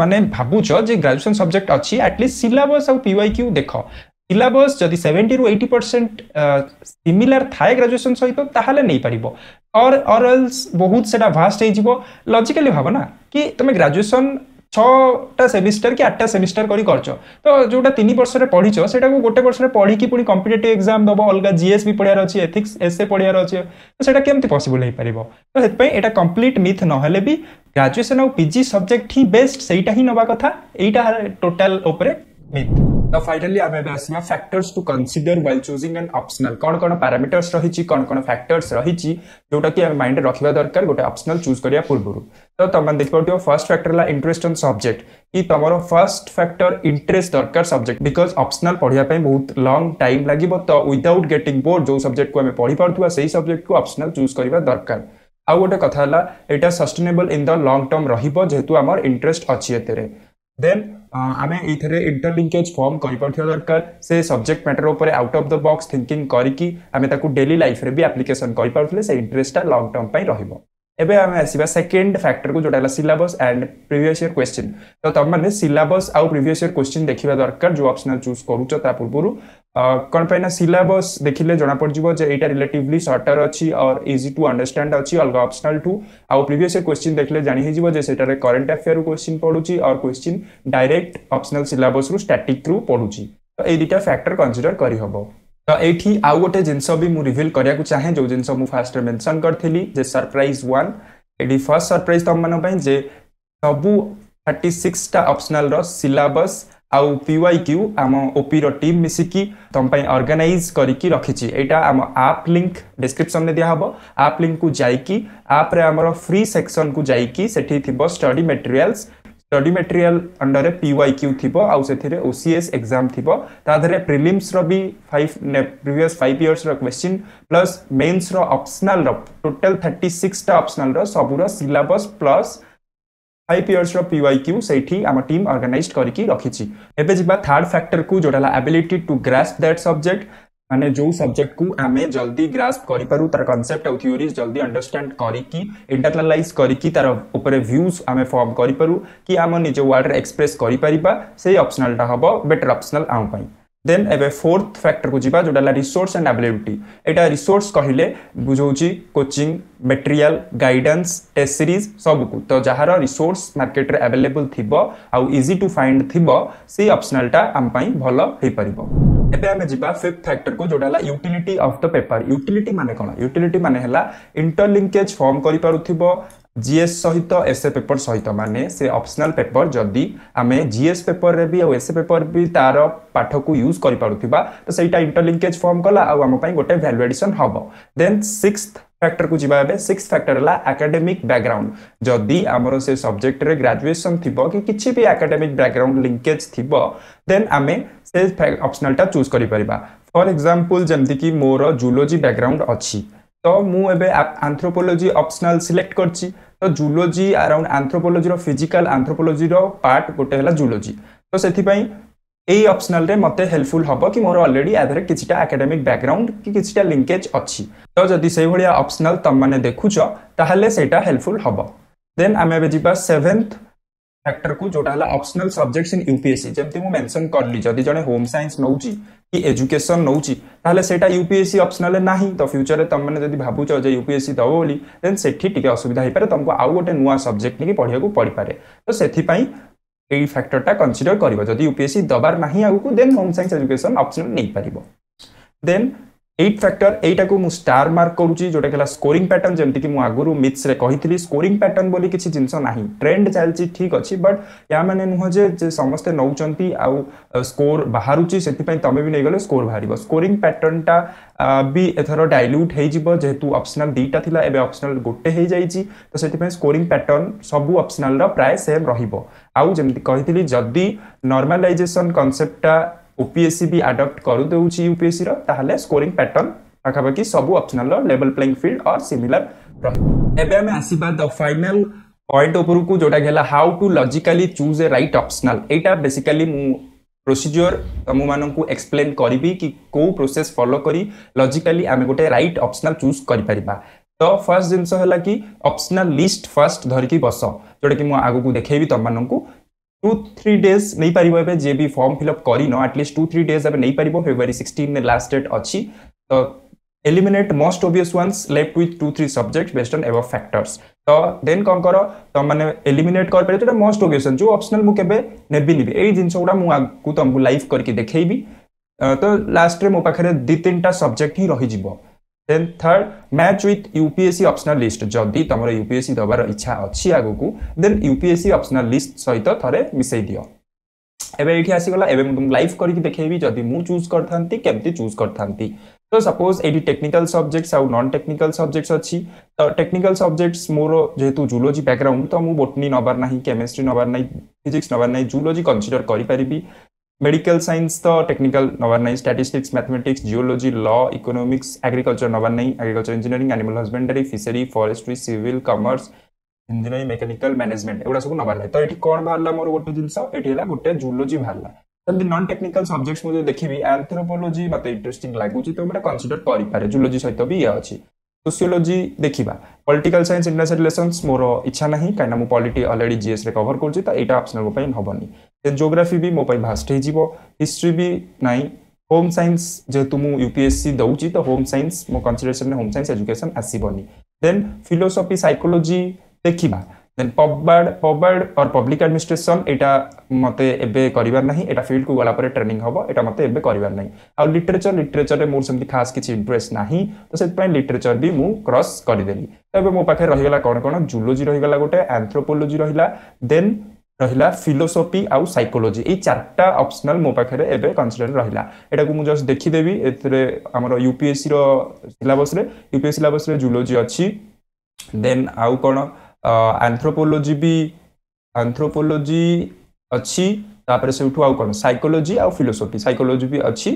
Speaker 1: ମାନେ ଭାବୁଛ ଯେ ଗ୍ରାଜୁଏସନ୍ ସବଜେକ୍ଟ ଅଛି ଆଟଲିଷ୍ଟ ସିଲାବସ୍ ଆଉ ପିୱାଇ କ୍ୟୁ ଦେଖ সিলাবস যদি সেভেন্টি রু এইটি পরসেন্ট সিমিলার থাকে গ্রাজুয়েসন সহিত তাহলে নেইপারিব অর অর এলস বহুত সেটা ভাস্ট হয়ে লজিকালি ভাব না কি তুমি গ্রাজুয়েসন ছটা সেমিস্টার কি আটটা সেমিস্টার করি করছ তো যেটা তিন বর্ষের পড়িছ সেটা গোটে বর্ষের পড়িকি পুঁ কম্পিটেটিভ এক্সাম দেব অলগা জিএস বি পড়ার অছি এথিক্স এসে পড়ার অছি তো সেটা কেমতি পসিবল হয়েপার তো সেপাই এটা কমপ্লিট মিথ নহলে বি গ্রাজুয়েসন আউ পিজি সবজেক্ট হি বেস্ট সেইটা হি নেওয়া কথা এইটা টোটাল উপরে मीन द फाइनाली आम आसवा factors to consider while choosing and optional कौन कौन पारामिटर्स रही कौन कौन फैक्टर्स रही जोटा कि माइंड रखा दरकार गोटे अप्सनाल चूज करा पूर्व तो तुम देख पाठ फर्स्ट फैक्टर है इंटरेस्ट अन् सब्जेक्ट कि तुम फर्स्ट फैक्टर इंटरेस्ट दरकार सब्जेक्ट बिकज अप्सनाल पढ़ापी बहुत लंग टाइम लगे तो विदाउट गेटिंग बोर्ड जो सब्जेक्ट को आम पढ़ी पार्थ्वा से सब्जेक्ट को अप्सनाल चूज करा दरकार आउ गोटे कथा यहाँ sustainable in the long term रही है जेहतु आम इंटरेस्ट अच्छे देन आम ये इंटर लिंकेज फर्म कर दरकार से सब्जेक्ट मैटर उपर out of the box thinking करें डेली लाइफ में भी आप्लिकेसन कर इंटरेस्टा लंग टर्म रहा एबे आम आसवा सेकेंड फैक्टर को जो syllabus and previous year question तो तुमने मैंने आउ प्रीवियस ईयर क्वेश्चन देखा दरकार जो ऑप्शनल चूज ता पूर्व कौन पर सिलबस देखने जमापड़ जे यहाँ रिलेटिवली सर्टर अच्छी और इजी टू अंडरस्टैंड अच्छी अलग अप्सनाल टू आउ प्रिवियस ईयर क्वेश्चन देखने जाणी से करेन्ट अफेयर क्वेश्चन पढ़ू और क्वेश्चन डायरेक्ट अप्सनाल सिलेबस रु स्टाटिक रु पढ़ू तो ये दुटा फैक्टर कनसीडर करहब तो ये आउ गोटे जिन भी मुझे रिभिल करा चाहे जो जिन फास्ट मेनसन करी सरप्राइज वन ये फर्स्ट सरप्राइज तुम मैं जे सबू थर्टी सिक्सटा अप्सनाल सिलबस आउ पी वाई क्यू आम ओपी रीम मिसिकी तुम्हें अर्गानाइज करी रखी यहाँ आम आप लिंक डिस्क्रिप्सन में दिहब आप लिंक को जैक आप्रे फ्री सेक्शन को जैक से स्टडी मेटेरियाल्स ଷ୍ଟଡି ମେଟେରିଆଲ ଅଣ୍ଡରରେ ପି ୱାଇ କ୍ୟୁ ଥିବ ଆଉ ସେଥିରେ ଓ ସି ଏସ୍ ଏକ୍ଜାମ୍ ଥିବ ତା ଦେହରେ ପ୍ରିଲିମ୍ସର ବି ଫାଇଭ୍ ପ୍ରିଭିୟସ୍ ଫାଇଭ୍ ଇୟର୍ସର କ୍ୱେଶ୍ଚିନ୍ ପ୍ଲସ୍ ମେନ୍ସର ଅପ୍ସନାଲର ଟୋଟାଲ୍ ଥାର୍ଟି ସିକ୍ସଟା ଅପ୍ସନାଲର ସବୁର ସିଲାବସ୍ ପ୍ଲସ୍ ফাইভ ইয়র্সর পিওয়াইকিউ সেইটি আমার টিম অর্গানাইজ করিকি রখিছি এবে যা থার্ড ফ্যাক্টর কু যেটা হল ability to grasp that subject અને જો સબ્જેક્ટ કુ અમે જલ્દી ગ્રાસટ કરી પરુ તાર કોન્સેપ્ટ ઓર થિયરીઝ જલ્દી અન્ડરસ્ટેન્ડ કરી કી ઇન્ટરનાલાઈઝ કરી કી તાર ઉપર વ્યુઝ અમે ફોર્મ કરી પરુ કી આમો નીચે વર્લ્ડ એક્સપ્રેસ કરી પરિબા સેઈ ઓપ્શનલ તા હબો બેટર ઓપ્શનલ આઉં પઈ ଦେନ୍ ଏବେ ଫୋର୍ଥ ଫ୍ୟାକ୍ଟରକୁ ଯିବା ଯେଉଁଟା ହେଲା ରିସୋର୍ସ ଆଣ୍ଡ ଆଭେଲେବିଲିଟି ଏଇଟା ରିସୋର୍ସ କହିଲେ ବୁଝଉଛି coaching material guidance test series ସବୁକୁ ତ ଯାହାର ରିସୋର୍ସ ମାର୍କେଟରେ ଆଭେଲେବୁଲ୍ ଥିବ ଆଉ ଇଜି ଟୁ ଫାଇଣ୍ଡ ଥିବ ସେଇ ଅପସନାଲଟା ଆମ ପାଇଁ ଭଲ ହେଇପାରିବ ଏବେ ଆମେ ଯିବା ଫିଫ୍ଥ ଫ୍ୟାକ୍ଟରକୁ ଯେଉଁଟା ହେଲା utility of the paper utility ମାନେ କ'ଣ ୟୁଟିଲିଟି ମାନେ ହେଲା ଇଣ୍ଟରଲିଙ୍କେଜ୍ ଫର୍ମ କରିପାରୁଥିବ जीएस सहित एस ए पेपर सहित माने से ऑप्शनल पेपर जदि आम जीएस पेपर रे भी एस ए पेपर भी तार पाठ को यूज कर पार्थ्वा तो सही इंटरलिंकेज फर्म कला आमपाई गोटे भैल्यू एडिशन हम दे फैक्टर को जी सिक्स फैक्टर है आकाडेमिक बैकग्राउंड जदि आमर से सब्जेक्ट रे ग्रेजुएशन थी कि किसी भी आकाडेमिक बैकग्राउंड लिंकेज थी देन आम से अप्सनालटा चूज कर फर एक्जामपल जमीक मोर जूलोजी बैकग्राउंड अच्छी तो मुझे आंथ्रोपोलोजी अप्सनाल सिलेक्ट करती ତ ଜୁଲୋଜି ଆରାଉଣ୍ଡ ଆନ୍ଥ୍ରୋପୋଲୋଜିର ଫିଜିକାଲ ଆନ୍ଥ୍ରୋପୋଲୋଜିର ପାର୍ଟ ଗୋଟେ ହେଲା ଜୁଲୋଜି ତ ସେଥିପାଇଁ ଏଇ ଅପସନାଲରେ ମୋତେ ହେଲ୍ପଫୁଲ୍ ହେବ କି ମୋର ଅଲରେଡ଼ି ୟା କିଛିଟା ଆକାଡେମିକ୍ ବ୍ୟାକ୍ଗ୍ରାଉଣ୍ଡ କି କିଛିଟା ଲିଙ୍କେଜ୍ ଅଛି ତ ଯଦି ସେଇଭଳିଆ ଅପସନାଲ ତୁମମାନେ ଦେଖୁଛ ତାହେଲେ ସେଇଟା ହେଲ୍ପଫୁଲ୍ ହେବ ଦେନ୍ ଆମେ ଏବେ ଯିବା ସେଭେନ୍ଥ फैक्टर को जो अपसनाल सब्जेक्ट इन यूपीएससी जमी मुझे मेनसन करी जदि जो होम सैंस नौ कि एजुकेशन नौ से यूपीएससी अप्सनाल ना तो फ्यूचर में तुमने जब भाव यूपीएससी दब बोली देन से असुविधा हो पाए तुमको आउ गोटे नुआ सब्जेक्ट नहीं पड़ पाए तो से फैक्टर टाइम कनसीडर করব यूपीएससी दबार ना आगे then home science education education नहीं নেই देन एट फैक्टर एटा को मु स्टार मार्क करूची जोटा कि स्कोरिंग पैटर्न जमीक कि आगुरी मिथ्स रे कही स्कोरिंग पैटर्न बोली किसी जिनस ना ट्रेंड चलती ठीक अच्छे बट या मैंने नुहजे समस्ते नौ स्कोर बाहर से तुम्हें भी नहींगले स्कोर बाहर स्कोरिंग पैटर्न टा भी एथर डायल्यूट जेहेतु अप्सनाल दुईटा था एवं अपसनाल गोटे हो जाइए तो से स्कोरिंग पैटर्न सब अपसनाल प्राय सेम रोक आउ जमी कही जदि नर्मालाइजेसन कनसेप्टा ଓପିଏସ୍ସି ବି ଆଡପ୍ଟ କରିଦେଉଛି ୟୁପିଏସ୍ସିର ତାହେଲେ ସ୍କୋରିଂ ପ୍ୟାଟର୍ନ ପାଖାପାଖି ସବୁ ଅପସନାଲର ଲେବଲ୍ ପ୍ଲେଇଂ ଫିଲ୍ଡ ଅର୍ ସିମିଲାର ରହିବ ଏବେ ଆମେ ଆସିବା ଦ ଫାଇନାଲ ପଏଣ୍ଟ ଉପରକୁ ଯେଉଁଟାକି ହେଲା how to logically choose a right optional ଏଇଟା ବେସିକାଲି ମୁଁ ପ୍ରୋସିଜିଓର ତୁମମାନଙ୍କୁ ଏକ୍ସପ୍ଲେନ୍ କରିବି କି କେଉଁ ପ୍ରୋସେସ୍ ଫଲୋ କରି ଲଜିକାଲି ଆମେ ଗୋଟେ ରାଇଟ୍ ଅପସନାଲ ଚୁଜ୍ କରିପାରିବା ତ ଫାର୍ଷ୍ଟ ଜିନିଷ ହେଲା କି ଅପସନାଲ ଲିଷ୍ଟ ଫାର୍ଷ୍ଟ ଧରିକି ବସ ଯେଉଁଟାକି ମୁଁ ଆଗକୁ ଦେଖେଇବି ତୁମମାନଙ୍କୁ ટુ થ્રી ડેઝ ନେଇପାରିବ ଏବେ ଯିଏ ବି ଫର୍ମ ଫିଲ୍ଅପ୍ କରିନ ଆଟଲିଷ୍ଟ ଟୁ ଥ୍ରୀ ଡେଜ୍ ଏବେ ନେଇପାରିବ ଫେବୃଆରୀ ସିକ୍ସଟିନ୍ରେ ଲାଷ୍ଟ ଡେଟ୍ ଅଛି ତ eliminate most obvious ones left with two three subjects based on above factors ତ ଦେନ୍ କ'ଣ କର ତମମାନେ ଏଲିମିନେଟ୍ କରିପାରିବ ଯେଉଁଟା ମୋଷ୍ଟ ଓବିୟସନ୍ ଯେଉଁ ଅପସନାଲ୍ ମୁଁ କେବେ ନେବିନି ବି ଏଇ ଜିନିଷ ଗୁଡ଼ା ମୁଁ ଆଗକୁ ତମକୁ ଲାଇଭ୍ କରିକି ଦେଖେଇବି ତ ଲାଷ୍ଟରେ ମୋ ପାଖରେ ଦୁଇ ତିନିଟା ସବଜେକ୍ଟ ହିଁ ରହିଯିବ then third match with UPSC optional list जदि तुम यूपीएससी दबार इच्छा अच्छी आग को देन यूपीएससी अप्सनाल लिस्ट सहित थे मिसई दि एवं ये आसगला एवं तुम लाइव करके देखेबी जदि मुझ चूज कर था कमी चूज कर था तो सपोज ये टेक्निकल सब्जेक्ट्स आउ नन टेक्निकल सब्जेक्ट्स अच्छी तो टेक्निकल सब्जेक्ट्स मोर जेहतु जुलोजी बैकग्राउंड तो मुझे बोटनी नबार ना केमेस्ट्री नबार ना फिजिक्स नबार ना जुलोजी कनसीडर करी medical science ତ technical ନବାର ନାହିଁ statistics mathematics geology law economics agriculture ନବାର ନାହିଁ agriculture engineering animal husbandry fishery forestry civil commerce engineering mechanical management ଏଗୁଡ଼ା ସବୁ ନବାର ନାହିଁ ତ ଏଠି କ'ଣ ବାହାରିଲା ମୋର ଗୋଟେ ଜିନିଷ ଏଠି ହେଲା ଗୋଟେ ଜୁଲୋଜି ବାହାରିଲା ସେମିତି ନନ୍ ଟେକ୍ନିକାଲ ସବଜେକ୍ଟ ମୁଁ ଯଦି ଦେଖିବି ଆନ୍ଥ୍ରୋପୋଲୋଜି ମତେ ଇଣ୍ଟରେଷ୍ଟିଂ ଲାଗୁଛି ତ ମୁଁ ଏଟା କନସିଡର କରିପାରେ ଜୁଲୋଜି ସହିତ ବି ଇଏ ଅଛି সোসিওলজি দেখিবা পলিটিক্যাল সাইন্স ইন্টারন্যাশনাল রিলেশনস মোর ইচ্ছা না কাইনা মু পলিটি অলরেডি জিএস রে কভার করছি তো এটা অপশনাল পাই হবনি ଜୋଗ୍ରାଫି ବି ମୋ ପାଇଁ ଭାଷ୍ଟ ହେଇଯିବ ହିଷ୍ଟ୍ରି ବି ନାହିଁ ହୋମ୍ ସାଇନ୍ସ ଯେହେତୁ ମୁଁ ୟୁ ପି ଏସ୍ ସି ଦେଉଛି ତ ହୋମ୍ ସାଇନ୍ସ ମୋ କନସିଡରେସନରେ ହୋମ୍ ସାଇନ୍ସ ଏଜୁକେସନ୍ ଆସିବନି ଦେନ୍ ଫିଲୋସଫି ସାଇକୋଲୋଜି ଦେଖିବା ଦେନ୍ ପବାର୍ଡ଼ ପବାର୍ଡ଼ ଅର୍ ପବ୍ଲିକ୍ ଆଡ଼ମିନିଷ୍ଟ୍ରେସନ୍ ଏଇଟା ମୋତେ ଏବେ କରିବାର ନାହିଁ ଏଇଟା ଫିଲ୍ଡକୁ ଗଲା ପରେ ଟ୍ରେନିଂ ହେବ ଏଇଟା ମୋତେ ଏବେ କରିବାର ନାହିଁ ଆଉ ଲିଟରେଚର ଲିଟରେଚରରେ ମୋର ସେମିତି ଖାସ୍ କିଛି ଇଣ୍ଟରେଷ୍ଟ ନାହିଁ ତ ସେଥିପାଇଁ ଲିଟରେଚର ବି ମୁଁ କ୍ରସ୍ କରିଦେଲି ତ ଏବେ ମୋ ପାଖରେ ରହିଗଲା କ'ଣ କ'ଣ ଜୁଲୋଜି ରହିଗଲା ଗୋଟେ ଆନ୍ଥ୍ରୋପୋଲୋଜି ରହିଲା ଦେନ୍ ରହିଲା ଫିଲୋସଫି ଆଉ ସାଇକୋଲୋଜି ଏଇ ଚାରିଟା ଅପସନାଲ୍ ମୋ ପାଖରେ ଏବେ କନସିଡର ରହିଲା ଏଟାକୁ ମୁଁ ଜଷ୍ଟ ଦେଖିଦେବି ଏଥିରେ ଆମର ୟୁପିଏସ୍ସିର ସିଲାବସ୍ରେ ୟୁପିଏସ୍ ସିଲାବସ୍ରେ ଜୁଲୋଜି ଅଛି ଦେନ୍ ଆଉ କ'ଣ ଆନ୍ଥ୍ରୋପୋଲୋଜି ବି ଆନ୍ଥ୍ରୋପୋଲୋଜି ଅଛି ତାପରେ ସେଇଠୁ ଆଉ କ'ଣ ସାଇକୋଲୋଜି ଆଉ ଫିଲୋସଫି ସାଇକୋଲୋଜି ବି ଅଛି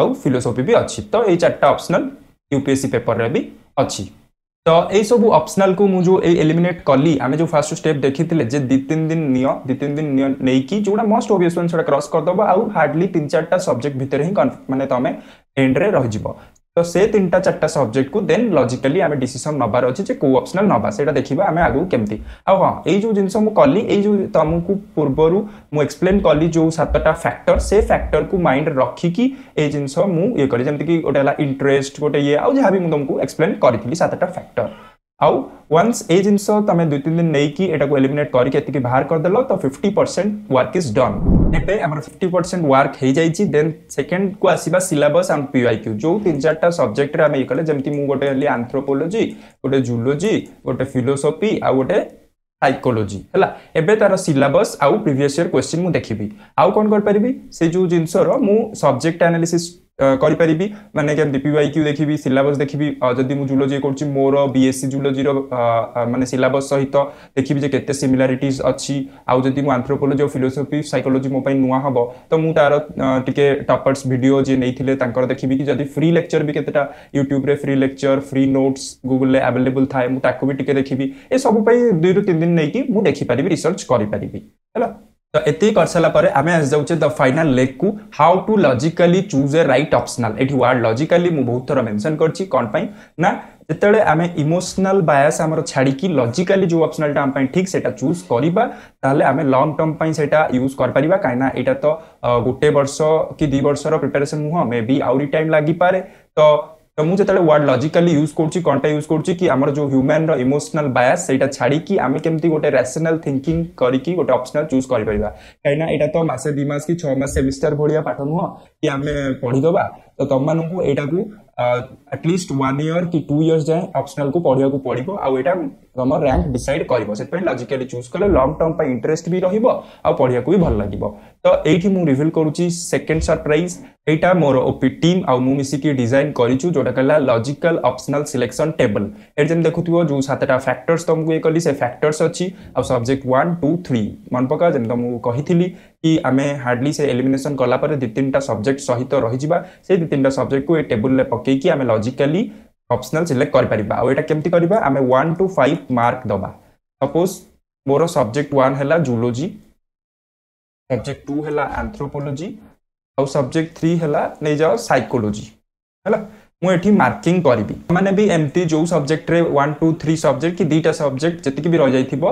Speaker 1: ଆଉ ଫିଲୋସଫି ବି ଅଛି ତ ଏଇ ଚାରିଟା ଅପସନାଲ୍ ୟୁପିଏସ୍ସି ପେପରରେ ବି ଅଛି তো এই সব অপশনাল কু মু যে এলিমিনেট কলি আমি যে ফার্স্ট স্টেপ দেখিলে যে দুই তিন দিন নিও দুই তিন দিন নিও নেইকি যেটা মোস্ট ওবিয়স ওয়ান সেটা ক্রস করদব আউ হার্ডলি তিন চারটা সবজেক্ট ভিতরে হি মানে তুমি এন্ডরে রহিযিব तो से तीन टा चार सब्जेक्ट को देन लजिकाली आम डसीसन नबार अच्छे कौ अपसनाल ना से देखा आम आगे कमी आउ जो ये जिन कली ये तुमको पूर्व मुझे एक्सप्लेन कली जो सतटा फैक्टर से फैक्टर को माइंड रखिकी ये जिनस मुझे ये कैसे जमीक गोटे इंटरेस्ट गोटे ये आज जहाँ भी मुझे तुमको एक्सप्लेन करी सातटा फैक्टर ଆଉ ୱାନ୍ସ ଏଇ ଜିନିଷ ତମେ ଦୁଇ ତିନି ଦିନ ନେଇକି ଏଟାକୁ ଏଲିମିନେଟ୍ କରିକି ଏତିକି ବାହାର କରିଦେଲ ତ fifty percent work is done ଏବେ ଆମର ଫିଫ୍ଟି ପରସେଣ୍ଟ ୱାର୍କ ହେଇଯାଇଛି ଦେନ୍ ସେକେଣ୍ଡକୁ ଆସିବା syllabus and P I Q ଯେଉଁ ତିନି ଚାରିଟା ସବଜେକ୍ଟରେ ଆମେ ଇଏ କଲେ ଯେମିତି ମୁଁ ଗୋଟେ ହେଲି ଆନ୍ଥ୍ରୋପୋଲୋଜି ଗୋଟେ ଜୁଲୋଜି ଗୋଟେ ଫିଲୋସଫି ଆଉ ଗୋଟେ ସାଇକୋଲୋଜି ହେଲା ଏବେ ତାର ସିଲାବସ୍ ଆଉ ପ୍ରିଭିୟସ୍ ଇୟର୍ କ୍ୱେଶ୍ଚିନ୍ ମୁଁ ଦେଖିବି ଆଉ କ'ଣ କରିପାରିବି ସେ ଯେଉଁ ଜିନିଷର ମୁଁ ସବଜେକ୍ଟ ଆନାଲିସିସ୍ କରିପାରିବି ମାନେ କେମିତି ପିୱାଇ କ୍ୟୁ ଦେଖିବି ସିଲାବସ୍ ଦେଖିବି ଯଦି ମୁଁ ଜୁଲୋଜି କରୁଛି ମୋର ବିଏସ୍ସି ଜୁଲୋଜିର ମାନେ ସିଲାବସ୍ ସହିତ ଦେଖିବି ଯେ କେତେ ସିମିଲାରିଟିଜ୍ ଅଛି ଆଉ ଯଦି ମୁଁ ଆନ୍ଥ୍ରୋପୋଲୋଜି ଓ ଫିଲୋସଫି ସାଇକୋଲୋଜି ମୋ ପାଇଁ ନୂଆ ହେବ ତ ମୁଁ ତାର ଟିକେ ଟପର୍ସ ଭିଡ଼ିଓ ଯିଏ ନେଇଥିଲେ ତାଙ୍କର ଦେଖିବି କି ଯଦି ଫ୍ରି ଲେକ୍ଚର୍ ବି କେତେଟା ୟୁଟ୍ୟୁବ୍ରେ ଫ୍ରି ଲେକ୍ଚର୍ ଫ୍ରି ନୋଟ୍ସ ଗୁଗୁଲ୍ରେ ଆଭେଲେବୁଲ୍ ଥାଏ ମୁଁ ତାକୁ ବି ଟିକେ ଦେଖିବି ଏସବୁ ପାଇଁ ଦୁଇରୁ ତିନି ଦିନ ନେଇକି ମୁଁ ଦେଖିପାରିବି ରିସର୍ଚ୍ଚ କରିପାରିବି ହେଲା तो ये कर सारापर आम आसीचे द फाइनाल लेग को how to logically choose a right optional ये वार्ड लजिकाली मुझे बहुत थर मेनसन कर कौन आम इमोशनाल बायस आम छाड़ी लजिकाली जो अपसनाल ठीक से चूज करवा आम लंग टर्म से यूज करपर कहीं तो गोटे वर्ष कि दु बर्षर प्रिपेरेसन नुह मे भी आउरी टाइम लगिपे तो तो मुझे जो वार्ड लॉजिकली यूज कर यूज कि कर ह्यूमान इमोशनल बायास से छाड़ी आम कमी गोटे रैसनाल थिंकिंग करके गोटे अप्सनाल चूज कर कहीं तो मैसे दिमास कि छः मस सेमिस्टर भाया पाठ नुह कि आम पढ़ीदा तो तुम मूँ यू एटलिस्ट वन इयर कि टू इयर्स जाए अपसनाल को पढ़ा को पड़ो आईटा तुम रैंक डिसाइड कर लजिकाली चूज कले लंग टर्म पर इंटरेस्ट भी रही है पढ़ा को भी भल लगे तो ये मुझे रिभिल करुच्ची सेकेंड सरप्राइज यहाँ मोर ओपी टीम आसिकी डिजाइन करूँ जोटा कहला लजिकाल अपसनाल सिलेक्शन टेबल ये जमी देखु जो सतटा फैक्टर्स तुमको ये कली से फैक्टर्स अच्छी आउ सब्जेक्ट वन टू थ्री मन पका जमी तुमको कही कि आम हार्डली से एलिमेसन कलापर दु तीन टा सब्जेक्ट सहित रही दु तीन टाइम सब्जेक्ट को ये टेबुल पकईकि आम लज লজিকালি অপসনাল সিলেক্ট করিপারিবা আর এটা কেমতি করিবা আমি 1 টু 5 মার্ক দবা सपोज মোর সবজেক্ট 1 হেলা জুলজি সবজেক্ট 2 হেলা আনথ্রোপোলজি আর সবজেক্ট 3 হেলা নেই যাও সাইকোলজি হেলা ମୁଁ ଏଠି ମାର୍କିଂ କରିବି ମାନେ ବି ଏମିତି ଯେଉଁ ସବଜେକ୍ଟରେ ୱାନ୍ ଟୁ ଥ୍ରୀ ସବଜେକ୍ଟ କି ଦୁଇଟା ସବଜେକ୍ଟ ଯେତିକି ବି ରହିଯାଇଥିବ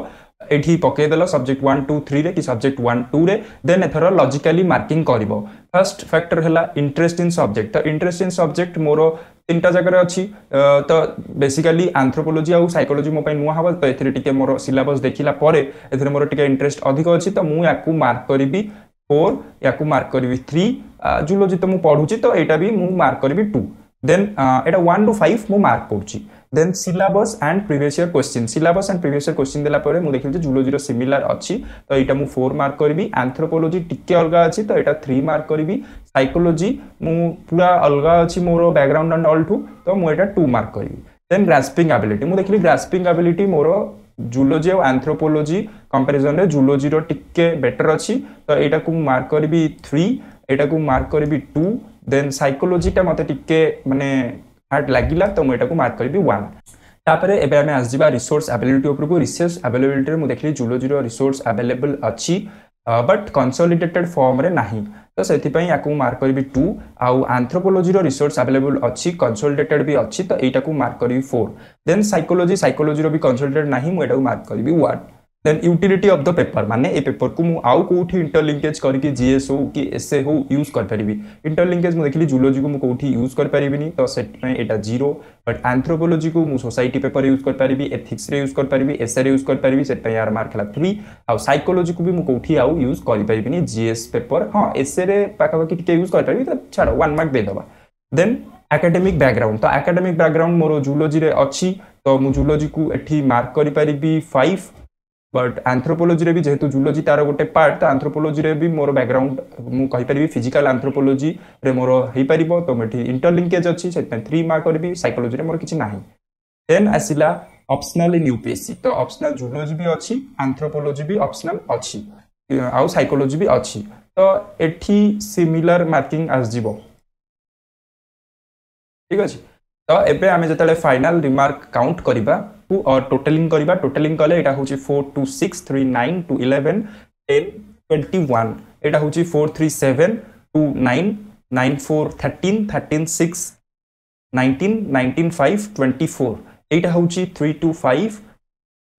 Speaker 1: ଏଠି ପକେଇଦେଲ ସବଜେକ୍ଟ ୱାନ୍ ଟୁ ଥ୍ରୀରେ କି ସବଜେକ୍ଟ ୱାନ୍ ଟୁରେ ଦେନ୍ ଏଥର ଲଜିକାଲି ମାର୍କିଂ କରିବ ଫାର୍ଷ୍ଟ ଫ୍ୟାକ୍ଟର ହେଲା ଇଣ୍ଟରେଷ୍ଟ ଇନ୍ ସବଜେକ୍ଟ ତ ଇଣ୍ଟରେଷ୍ଟ ଇନ୍ ସବଜେକ୍ଟ ମୋର ତିନିଟା ଜାଗାରେ ଅଛି ତ ବେସିକାଲି ଆନ୍ଥ୍ରୋପୋଲୋଜି ଆଉ ସାଇକୋଲୋଜି ମୋ ପାଇଁ ନୂଆ ହେବ ତ ଏଥିରେ ଟିକେ ମୋର ସିଲାବସ୍ ଦେଖିଲା ପରେ ଏଥିରେ ମୋର ଟିକେ ଇଣ୍ଟରେଷ୍ଟ ଅଧିକ ଅଛି ତ ମୁଁ ୟାକୁ ମାର୍କ କରିବି ଫୋର୍ ୟାକୁ ମାର୍କ କରିବି ଥ୍ରୀ ଜୁଲୋଜି ତ ମୁଁ ପଢ଼ୁଛି ତ ଏଇଟା ବି ମୁଁ ମାର୍କ କରିବି ଟୁ ଦେନ୍ ଏଇଟା ୱାନ୍ ଟୁ ଫାଇଭ୍ ମୁଁ ମାର୍କ କରୁଛି then syllabus and previous year question syllabus and previous year question ଦେଲା ପରେ ମୁଁ ଦେଖିଲି ଯେ ଜୁଲୋଜିର ସିମିଲାର ଅଛି ତ ଏଇଟା ମୁଁ ଫୋର୍ ମାର୍କ କରିବି ଆନ୍ଥ୍ରୋପୋଲୋଜି ଟିକେ ଅଲଗା ଅଛି ତ ଏଇଟା ଥ୍ରୀ ମାର୍କ କରିବି ସାଇକୋଲୋଜି ମୁଁ ପୁରା ଅଲଗା ଅଛି ମୋର ବ୍ୟାକ୍ଗ୍ରାଉଣ୍ଡ ଆଣ୍ଡ ଅଲ୍ଠୁ ତ ମୁଁ ଏଇଟା ଟୁ ମାର୍କ କରିବି ଦେନ୍ ଗ୍ରାସ୍ପିଂ ଆବିଲିଟି ମୁଁ ଦେଖିଲି ଗ୍ରାସ୍ପିଂ ଆବିଲିଟି ମୋର ଜୁଲୋଜି ଆଉ ଆନ୍ଥ୍ରୋପୋଲୋଜି କମ୍ପାରିଜନ୍ରେ ଜୁଲୋଜିର ଟିକେ ବେଟର୍ ଅଛି ତ ଏଇଟାକୁ ମୁଁ ମାର୍କ କରିବି ଥ୍ରୀ ଏଇଟାକୁ ମାର୍କ କରିବି ଟୁ ଦେନ୍ ସାଇକୋଲୋଜିଟା ମୋତେ ଟିକେ ମାନେ ହାର୍ଟ ଲାଗିଲା ତ ମୁଁ ଏଟାକୁ ମାର୍କ କରିବି ୱାନ୍ ତାପରେ ଏବେ ଆମେ ଆସିଯିବା ରିସୋର୍ସ ଆଭେଲେବିଲିଟି ଉପରକୁ ରିସୋର୍ସ ଆଭେଲେବିଲିଟିରେ ମୁଁ ଦେଖିଲି ଜୁଲୋଜିର ରିସୋର୍ସ ଆଭେଲେବଲ୍ ଅଛି ବଟ୍ କନ୍ସଲିଡେଟେଡ୍ ଫର୍ମରେ ନାହିଁ ତ ସେଥିପାଇଁ ୟାକୁ ମାର୍କ କରିବି ଟୁ ଆଉ ଆନ୍ଥ୍ରୋପୋଲୋଜିର ରିସୋର୍ସ ଆଭେଲେବୁଲ୍ ଅଛି କନ୍ସଲ୍ଟେଟେଡ୍ ବି ଅଛି ତ ଏଇଟାକୁ ମାର୍କ କରିବି ଫୋର୍ ଦେନ୍ ସାଇକୋଲୋଜି ସାଇକୋଲୋଜିର ବି କନ୍ସଲ୍ଟେଡ୍ ନାହିଁ ମୁଁ ଏଟାକୁ ମାର୍କ କରିବି one then utility of the paper माने ए पेपर को मु आउ कोठी इंटरलिंकेज करके जीएस हो कि एसए हो यूज कर परिबी इंटरलिंकेज मु देखली जूलॉजी को मु कोठी यूज कर परिबिनी तो सेट में एटा जीरो बट एंथ्रोपोलॉजी को मु सोसाइटी पेपर यूज कर परिबी एथिक्स रे यूज कर परिबी एसए रे यूज कर परिबी सेट यार मार्क है 3 आउ साइकोलॉजी को भी मु कोठी आउ यूज कर जीएस पेपर हां एसए रे पाका बाकी टिके यूज कर परिबी तो छाड़ो वन मार्क दे दबा देन एकाडेमिक बैकग्राउंड तो एकाडेमिक बैकग्राउंड मोर जूलॉजी रे तो मु जूलॉजी को एठी मार्क करि फाइव 5 ବଟ୍ ଆନ୍ଥ୍ରୋପୋଲୋଜିରେ ବି ଯେହେତୁ ଜୁଲୋଜି ତା'ର ଗୋଟେ ପାର୍ଟ ତ ଆନ୍ଥ୍ରୋପୋଲୋଜିରେ ବି ମୋର ବ୍ୟାକ୍ଗ୍ରାଉଣ୍ଡ ମୁଁ କହିପାରିବି ଫିଜିକାଲ୍ ଆନ୍ଥ୍ରୋପୋଲୋଜିରେ ମୋର ହେଇପାରିବ ତ ଏଠି ଇଣ୍ଟରଲିଙ୍କେଜ୍ ଅଛି ସେଥିପାଇଁ ଥ୍ରୀ ମାର୍କ କରିବି ସାଇକୋଲୋଜିରେ ମୋର କିଛି ନାହିଁ ଦେନ୍ ଆସିଲା ଅପ୍ସନାଲ୍ ଇନ୍ ୟୁପିଏସ୍ସି ତ ଅପ୍ସନାଲ୍ ଜୁଲୋଜି ବି ଅଛି ଆନ୍ଥ୍ରୋପୋଲୋଜି ବି ଅପ୍ସନାଲ୍ ଅଛି ଆଉ ସାଇକୋଲୋଜି ବି ଅଛି ତ ଏଠି ସିମିଲାର ମାର୍କିଂ ଆସିଯିବ ଠିକ୍ ଅଛି ତ ଏବେ ଆମେ ଯେତେବେଳେ ଫାଇନାଲ ରିମାର୍କ କାଉଣ୍ଟ କରିବା ଟୋଟାଲିଂ କରିବା ଟୋଟାଲିଂ କଲେ ଏଇଟା ହେଉଛି four two six three nine two eleven ten twenty one ଏଇଟା ହେଉଛି four three seven two nine nine four thirteen thirteen six nineteen nineteen five twenty four ଏଇଟା ହେଉଛି three two five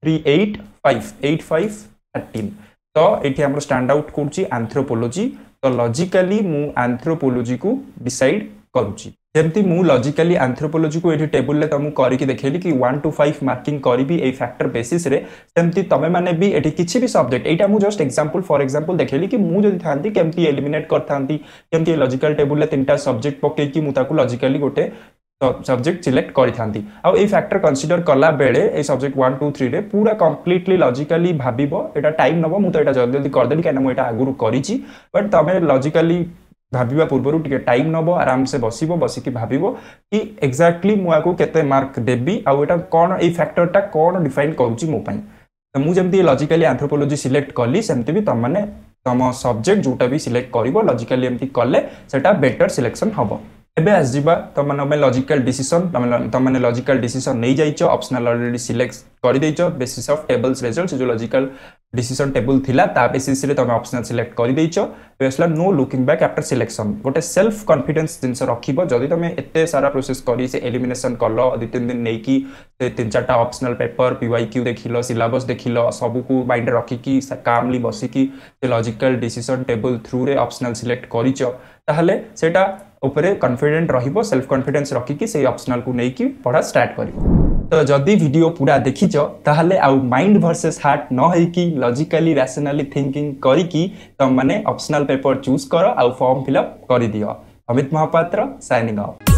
Speaker 1: three eight five eight five thirteen ତ ଏଇଠି ଆମର stand out করছি anthropology ତ logically ମୁଁ ଆନ୍ଥ୍ରୋପୋଲୋଜିକୁ কু କରୁଛି ଯେମିତି ମୁଁ ଲଜିକାଲି ଆନ୍ଥ୍ରୋପୋଲୋଜିକୁ ଏଠି ଟେବୁଲରେ ତମକୁ କରିକି ଦେଖେଇଲି କି ୱାନ୍ ଟୁ ଫାଇଭ୍ ମାର୍କିଂ କରିବି ଏଇ ଫ୍ୟାକ୍ଟର ବେସିସ୍ରେ ସେମିତି ତମେମାନେ ବି ଏଠି କିଛି ବି ସବଜେକ୍ଟ ଏଇଟା ମୁଁ ଜଷ୍ଟ ଏକ୍ସାମ୍ପଲ୍ ଫର୍ ଏକ୍ସାମ୍ପଲ୍ ଦେଖେଇଲି କି ମୁଁ ଯଦି ଥାନ୍ତି କେମିତି ଏଲିମିନେଟ୍ କରିଥାନ୍ତି କେମିତି ଏ ଲଜିକାଲ ଟେବୁଲରେ ତିନିଟା ସବଜେକ୍ଟ ପକେଇକି ମୁଁ ତାକୁ ଲଜିକାଲି ଗୋଟେ ସବଜେକ୍ଟ ସିଲେକ୍ଟ କରିଥାନ୍ତି ଆଉ ଏଇ ଫ୍ୟାକ୍ଟର କନସିଡର କଲାବେଳେ ଏଇ ସବଜେକ୍ଟ ୱାନ୍ ଟୁ ଥ୍ରୀରେ ପୁରା କମ୍ପ୍ଲିଟଲି ଲଜିକାଲି ଭାବିବ ଏଇଟା ଟାଇମ୍ ନେବ ମୁଁ ତ ଏଇଟା ଜଲ୍ଦି ଜଲ୍ଦି କରିଦେଲି କାହିଁକିନା ମୁଁ ଏଇଟା ଆଗରୁ କରିଛି ବଟ୍ ତମେ ଲଜିକାଲି ଭାବିବା ପୂର୍ବରୁ ଟିକେ ଟାଇମ୍ ନେବ ଆରାମସେ ବସିବ ବସିକି ଭାବିବ କି ଏକ୍ଜାକ୍ଟଲି ମୁଁ ଆକୁ କେତେ ମାର୍କ ଦେବି ଆଉ ଏଇଟା କ'ଣ ଏଇ ଫ୍ୟାକ୍ଟରଟା କ'ଣ ଡିଫାଇନ୍ କରୁଛି ମୋ ପାଇଁ ମୁଁ ଯେମିତି ଲଜିକାଲି ଆନ୍ଥ୍ରୋପୋଲୋଜି ସିଲେକ୍ଟ କଲି ସେମିତି ବି ତୁମମାନେ ତୁମ ସବଜେକ୍ଟ ଯେଉଁଟା ବି ସିଲେକ୍ଟ କରିବ ଲଜିକାଲି ଏମିତି କଲେ ସେଇଟା ବେଟର୍ ସିଲେକ୍ସନ୍ ହେବ ଏବେ ଆସିଯିବା ତୁମମାନଙ୍କ ପାଇଁ ଲଜିକାଲ୍ ଡିସିସନ୍ ତୁମମାନେ ଲଜିକାଲ୍ ଡିସିସନ୍ ନେଇଯାଇଛ ଅପ୍ସନାଲ୍ ଅଲରେଡ଼ି ସିଲେକ୍ଟ କରିଦେଇଛ ବେସିସ୍ ଅଫ୍ ଟେବଲ୍ସ ରେଜଲ୍ଟ ସେ ଯେଉଁ ଲଜିକାଲ୍ डिशन टेबुल बेसीस तुम अप्सन सिलेक्ट कर देसला no looking back after selection गोटे सेल्फ कन्फिडेन्स जिन रखी जदि तुम एत सारा प्रोसेस कर एलिमेसन कल दु तीन दिन नहीं कि चार्टा अप्सनाल पेपर पीवई क्यू देख लिलेबस देख ल सब कुछ माइंड रखिक कामली बसिकी लजिकाल डिसीसन टेबुल थ्रू में अप्सनाल सिलेक्ट कर कन्फिडेन्ट रेल्फ कन्फिडेन्स रखिकी से अप्सनाल को लेकिन पढ़ा स्टार्ट कर তো যদি ভিডিও পুরা দেখিছ তাহলে আউ মাইন্ড ভর্সেস হার্ট ন হইকি লজিকালি রাশনালি থিঙ্কিং করিকি তুমি অপসনাল পেপর চুজ কর আউ ফর্ম ফিল আপ করে দিও অমিত মহাপাত্র সাইনিং অফ